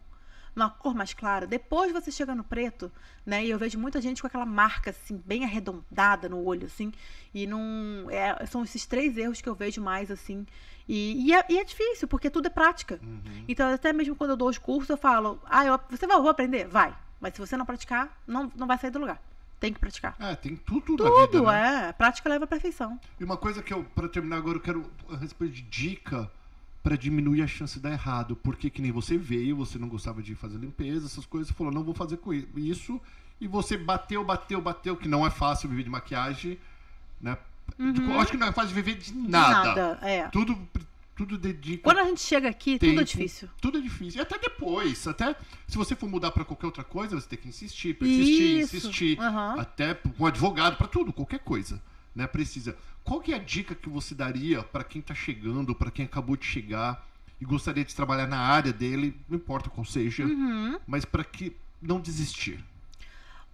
numa cor mais clara. Depois você chega no preto, né? E eu vejo muita gente com aquela marca, assim, bem arredondada no olho, assim. E não. É, são esses três erros que eu vejo mais, assim. E, e, é, e é, difícil, porque tudo é prática. Uhum. Então, até mesmo quando eu dou os cursos, eu falo: ah, eu, você vai vou aprender? Vai. Mas se você não praticar, não, não vai sair do lugar. Tem que praticar. É, tem tudo, tudo na vida, né? é. Prática leva à perfeição. E uma coisa que eu, para terminar agora, eu quero a respeito de dica para diminuir a chance de dar errado. Porque que nem você veio, você não gostava de fazer limpeza, essas coisas, você falou, não vou fazer com isso. E você bateu, bateu, bateu, que não é fácil viver de maquiagem, né? Uhum. Tipo, acho que não é fácil viver de nada. De nada, é. Tudo, tudo dedica. Quando a gente chega aqui, tempo, tudo é difícil. Tudo é difícil. E até depois. Até se você for mudar para qualquer outra coisa, você tem que insistir, persistir, Isso. insistir. Uhum. Até com um advogado, para tudo, qualquer coisa né, precisa. Qual que é a dica que você daria para quem está chegando, para quem acabou de chegar e gostaria de trabalhar na área dele, não importa qual seja, uhum. mas para que não desistir?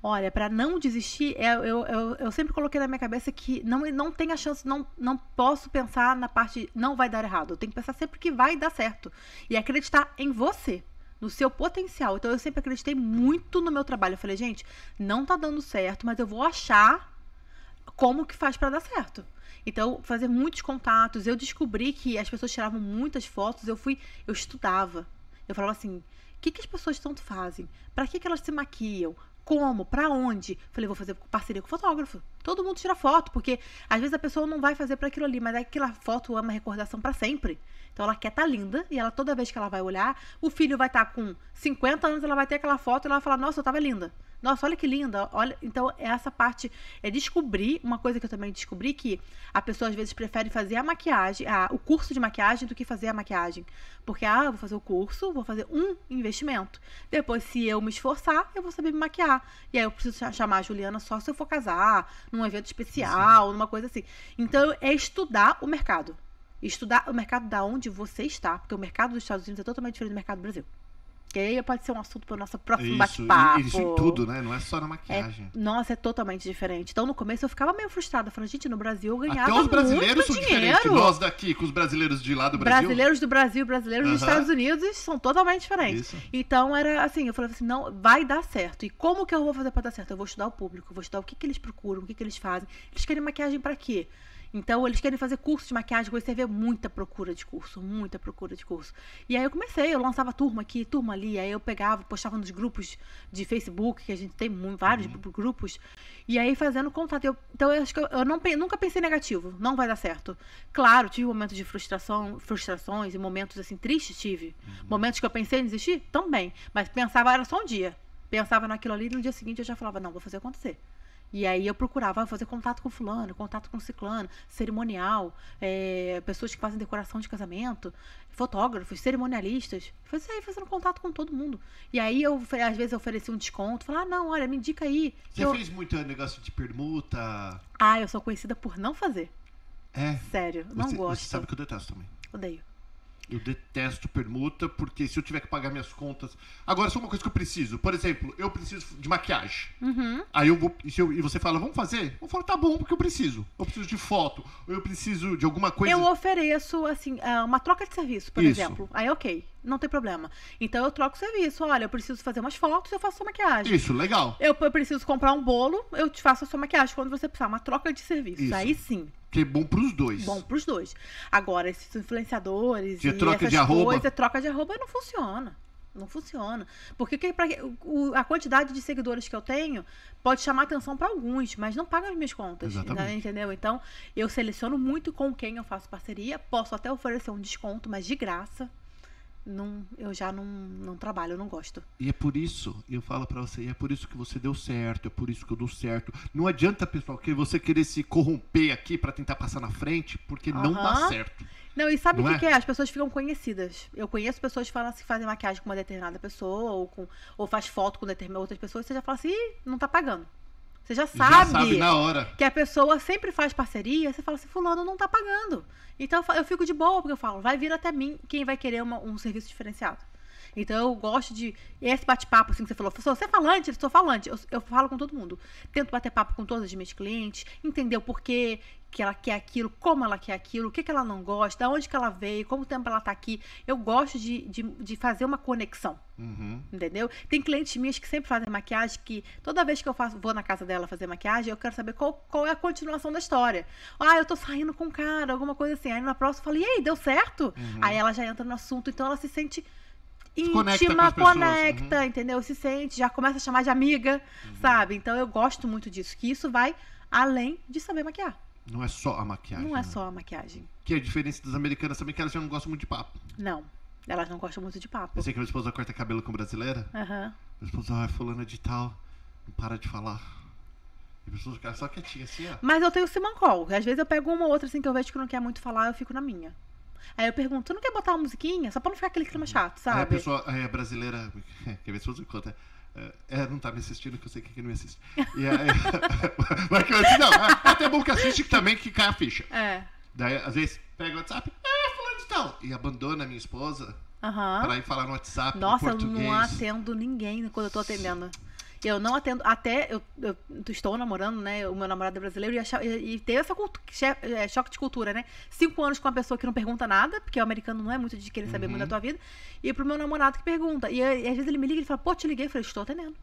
Olha, para não desistir, é, eu, eu, eu, sempre coloquei na minha cabeça que não, não tem a chance, não, não posso pensar na parte não vai dar errado. Eu tenho que pensar sempre que vai dar certo. E acreditar em você, no seu potencial. Então eu sempre acreditei muito no meu trabalho. Eu falei, gente, não tá dando certo, mas eu vou achar como que faz para dar certo. Então, fazer muitos contatos, eu descobri que as pessoas tiravam muitas fotos, eu fui, eu estudava. Eu falava assim: "O que que as pessoas tanto fazem? Para que que elas se maquiam? Como? Para onde?" Falei: "Vou fazer parceria com fotógrafo. Todo mundo tira foto, porque às vezes a pessoa não vai fazer para aquilo ali, mas é aquela foto é uma recordação para sempre. Então ela quer estar tá linda e ela toda vez que ela vai olhar, o filho vai estar tá com 50 anos, ela vai ter aquela foto e ela vai falar: "Nossa, eu tava linda." Nossa, olha que linda. Olha, então essa parte é descobrir uma coisa que eu também descobri que a pessoa às vezes prefere fazer a maquiagem, a, o curso de maquiagem do que fazer a maquiagem, porque ah, vou fazer o curso, vou fazer um investimento. Depois, se eu me esforçar, eu vou saber me maquiar. E aí eu preciso chamar a Juliana só se eu for casar, num evento especial, Sim. numa coisa assim. Então é estudar o mercado, estudar o mercado da onde você está, porque o mercado dos Estados Unidos é totalmente diferente do mercado do Brasil. Que aí pode ser um assunto para o nosso próximo bate-papo. Isso em tudo, né? Não é só na maquiagem. É, nossa, é totalmente diferente. Então, no começo, eu ficava meio frustrada. Falando, gente, no Brasil eu ganhava Até os brasileiros são diferentes que nós daqui, com os brasileiros de lá do Brasil. Brasileiros do Brasil, brasileiros dos Estados Unidos são totalmente diferentes. Isso. Então, era assim, eu falava assim, não, vai dar certo. E como que eu vou fazer para dar certo? Eu vou estudar o público, vou estudar o que, que eles procuram, o que, que eles fazem. Eles querem maquiagem para quê? Então eles querem fazer curso de maquiagem, você vê muita procura de curso, muita procura de curso. E aí eu comecei, eu lançava turma aqui, turma ali, aí eu pegava, postava nos grupos de Facebook, que a gente tem vários uhum. grupos, e aí fazendo contato. Eu, então eu acho que eu, eu não, nunca pensei negativo, não vai dar certo. Claro, tive momentos de frustração, frustrações e momentos assim tristes tive. Uhum. Momentos que eu pensei em desistir, também, mas pensava era só um dia. Pensava naquilo ali e no dia seguinte eu já falava, não, vou fazer acontecer. E aí eu procurava ah, fazer contato com fulano, contato com ciclano, cerimonial, é, pessoas que fazem decoração de casamento, fotógrafos, cerimonialistas. fazia aí assim, ah, fazendo contato com todo mundo. E aí eu às vezes eu oferecia um desconto, falava, ah, não, olha, me indica aí. Você eu... fez muito negócio de permuta? Ah, eu sou conhecida por não fazer. É. Sério, não você, gosto. Você sabe que eu detesto também. Odeio. Eu detesto permuta, porque se eu tiver que pagar minhas contas. Agora, só uma coisa que eu preciso. Por exemplo, eu preciso de maquiagem. Uhum. Aí eu vou. E, eu, e, você fala, vamos fazer? Eu falo, tá bom, porque eu preciso. Eu preciso de foto, ou eu preciso de alguma coisa. Eu ofereço, assim, ah, uma troca de serviço, por Isso. exemplo. Aí, ok não tem problema. Então eu troco o serviço. Olha, eu preciso fazer umas fotos, eu faço sua maquiagem. Isso, legal. Eu, eu preciso comprar um bolo, eu te faço a sua maquiagem quando você precisar. Uma troca de serviço Isso. Aí sim. Que é bom pros dois. Bom pros dois. Agora, esses influenciadores. De troca de arroba. Coisas, troca de arroba não funciona. Não funciona. Porque que, pra, o, a quantidade de seguidores que eu tenho pode chamar atenção para alguns, mas não paga as minhas contas. Exatamente. Entendeu? Então, eu seleciono muito com quem eu faço parceria. Posso até oferecer um desconto, mas de graça não, eu já não, não trabalho, eu não gosto. E é por isso, eu falo para você, é por isso que você deu certo, é por isso que eu dou certo. Não adianta, pessoal, que você querer se corromper aqui para tentar passar na frente, porque uhum. não dá certo. Não, e sabe o que, é? que, é? As pessoas ficam conhecidas. Eu conheço pessoas que falam assim, fazem maquiagem com uma determinada pessoa, ou, com, ou faz foto com determinada outra pessoa, e você já fala assim, Ih, não tá pagando. Você já sabe, já sabe na hora. que a pessoa sempre faz parceria, você fala assim, fulano não tá pagando. Então eu fico de boa, porque eu falo, vai vir até mim quem vai querer uma, um serviço diferenciado. Então eu gosto de. Esse bate-papo, assim, que você falou, você é falante, eu sou falante. Eu, eu, falo com todo mundo. Tento bater papo com todos os meus clientes, entender o porquê, que ela quer aquilo, como ela quer aquilo, o que, que ela não gosta, de onde que ela veio, como tempo ela está aqui. Eu gosto de, de, de fazer uma conexão. Uhum. Entendeu? Tem clientes minhas que sempre fazem maquiagem, que toda vez que eu faço, vou na casa dela fazer maquiagem, eu quero saber qual, qual é a continuação da história. Ah, eu tô saindo com um cara, alguma coisa assim. Aí na próxima eu falo, e aí, deu certo? Uhum. Aí ela já entra no assunto, então ela se sente íntima, conecta, conecta uhum. entendeu? Se sente, já começa a chamar de amiga, uhum. sabe? Então eu gosto muito disso, que isso vai além de saber maquiar. Não é só a maquiagem. Não é né? só a maquiagem. Que é a diferença das americanas também, que elas já não gostam muito de papo. Não. Elas não gostam muito de papo. Eu sei que minha esposa corta cabelo com brasileira. Aham. Uhum. Minha esposa, ah, fulana de tal, não para de falar. E pessoas ficam só quietinhas assim, ó. Mas eu tenho Simon Call. Às vezes eu pego uma ou outra assim que eu vejo que não quer muito falar, eu fico na minha. Aí eu pergunto, tu não quer botar uma musiquinha? Só pra não ficar aquele clima uhum. chato, sabe? Aí a pessoa, aí a brasileira, [laughs] que é a pessoa conta, é, é, não tá me assistindo, que eu sei que, ele não me assiste. E aí, [laughs] mas que eu assim, não, é, é até bom que assiste que também que cai a ficha. É. Daí, às vezes, pega o WhatsApp, ah, falando de tal, e abandona a minha esposa uhum. pra ir falar no WhatsApp Nossa, em português. Nossa, eu não atendo ninguém quando eu tô atendendo. Eu não atendo. Até eu, eu estou namorando, né? O meu namorado é brasileiro e, e, teve essa cultu, é, choque de cultura, né? Cinco anos com uma pessoa que não pergunta nada, porque o americano não é muito de querer saber uhum. muito da uhum. tua vida. E pro meu namorado que pergunta. E, e às vezes ele me liga e fala, pô, te liguei. Eu falei, estou atendendo.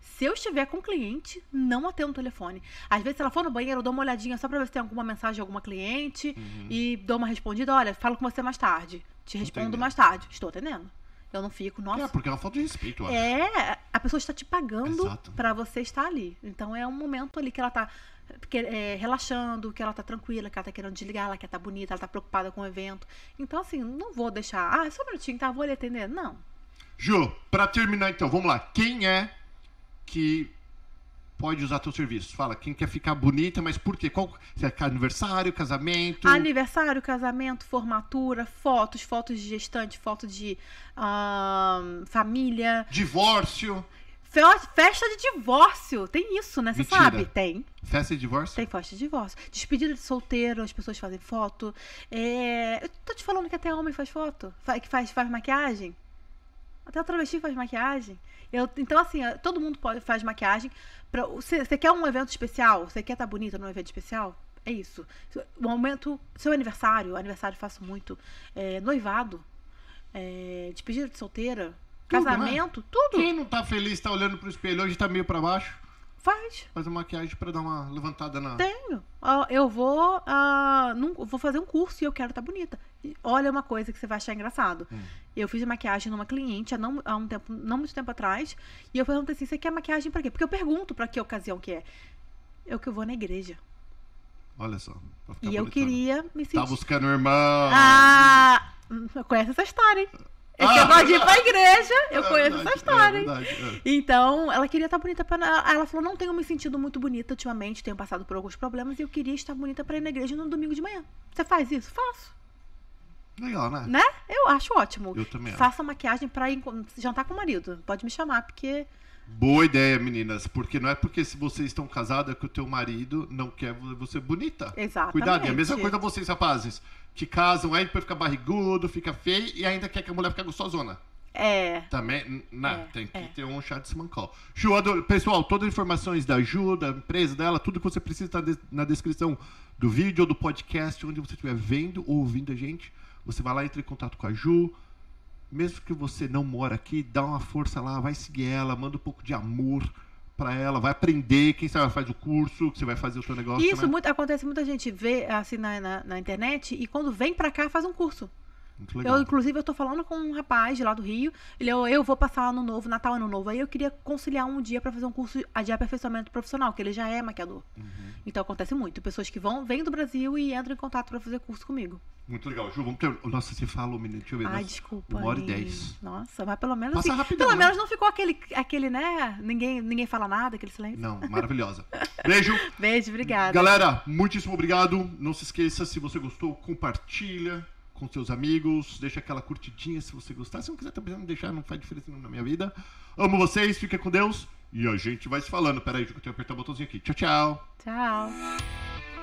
Se eu estiver com um cliente, não atendo o telefone. Às vezes, se ela for no banheiro, eu dou uma olhadinha só pra ver se tem alguma mensagem de alguma cliente uhum. e dou uma respondida. Olha, falo com você mais tarde. Te respondo mais tarde. Estou atendendo. Eu não fico, nossa. É, porque é uma falta de respeito, eu acho. É, a pessoa está te pagando para você estar ali. Então é um momento ali que ela tá que, é, relaxando, que ela tá tranquila, que ela tá querendo desligar, ela quer tá bonita, ela tá preocupada com o evento. Então, assim, não vou deixar, ah, é só um minutinho, tá? Vou lhe atender. Não. Ju, pra terminar então, vamos lá. Quem é que pode usar teu serviço? Fala, quem quer ficar bonita, mas por quê? Qual, é aniversário, casamento? Aniversário, casamento, formatura, fotos, fotos de gestante, foto de uh, família. Divórcio. festa de divórcio, tem isso, né? Você sabe? Tem. Festa de divórcio? Tem festa de divórcio. Despedida de solteiro, as pessoas fazem foto. É... Eu tô te falando que até homem faz foto, que faz, faz maquiagem. Até o travesti faz maquiagem. Eu, então, assim, todo mundo pode, faz maquiagem. Você quer um evento especial? Você quer estar tá bonita num evento especial? É isso. O aumento. Seu aniversário, aniversário faço muito. É, noivado. É, despedida de solteira. Tudo, né? casamento, né? tudo. Quem não tá feliz, tá olhando pro espelho hoje, tá meio para baixo. Faz. Faz maquiagem para dar uma levantada na. Tenho. Eu vou. Uh, num, vou fazer um curso e eu quero estar tá bonita. E olha uma coisa que você vai achar engraçado. Hum. Eu fiz maquiagem numa cliente há não, há um tempo, não muito tempo atrás. E eu perguntei assim: você quer maquiagem para quê? Porque eu pergunto para que ocasião que é. Eu que eu vou na igreja. Olha só. E bonitona. eu queria me tá sentir. Tá buscando o irmão. Ah! Hum, conhece essa história, hein? Ah. Esse é ah, negócio de ir pra igreja, eu é, conheço verdade, essa é história, é, verdade, é. Então, ela queria estar bonita para. Ela falou: não tenho me sentido muito bonita ultimamente, tenho passado por alguns problemas e eu queria estar bonita pra ir na igreja no domingo de manhã. Você faz isso? Faço. Legal, né? Né? Eu acho ótimo. Eu também. Faça maquiagem pra ir, jantar com o marido. Pode me chamar, porque Boa ideia, meninas, porque não é porque se vocês estão casadas que o teu marido não quer você bonita. Exato. Cuidado, E é a mesma coisa vocês, rapazes, que casam, aí depois fica barrigudo, fica feio e ainda quer que a mulher fique gostosona. É. Também, não, é, tem que é. ter um chá de simancol. Ju, adoro, pessoal, todas as informações da Ju, da empresa dela, tudo que você precisa está na descrição do vídeo ou do podcast, onde você estiver vendo ou ouvindo a gente. Você vai lá, entra em contato com a Ju, mesmo que você não mora aqui, dá uma força lá, vai seguir ela, manda um pouco de amor para ela, vai aprender, quem sabe faz o curso, que você vai fazer o seu negócio. Isso né? muito, acontece, muita gente vê assim na, na, na internet e quando vem para cá faz um curso. Eu, inclusive, eu tô falando com um rapaz de lá do Rio. Ele, eu, eu vou passar ano novo, Natal, ano novo. Aí eu queria conciliar um dia para fazer um curso de aperfeiçoamento profissional, que ele já é maquiador. Uhum. Então acontece muito. Pessoas que vão, vêm do Brasil e entram em contato para fazer curso comigo. Muito legal. Ju, vamos ter. Nossa, você falou, menino. Deixa eu ver. Ai, nossa, desculpa. Uma hora e dez. Nossa, mas pelo menos. Passa assim, rapidão, pelo né? menos não ficou aquele, aquele né? Ninguém, ninguém fala nada, aquele silêncio. Não, maravilhosa. Beijo. [laughs] Beijo, obrigada. Galera, muitíssimo obrigado. Não se esqueça, se você gostou, compartilha com seus amigos, deixa aquela curtidinha se você gostar. Se não quiser também não deixar, não faz diferença nenhuma na minha vida. Amo vocês, fica com Deus e a gente vai se falando. Peraí, deixa eu apertar o botãozinho aqui. Tchau, tchau. Tchau.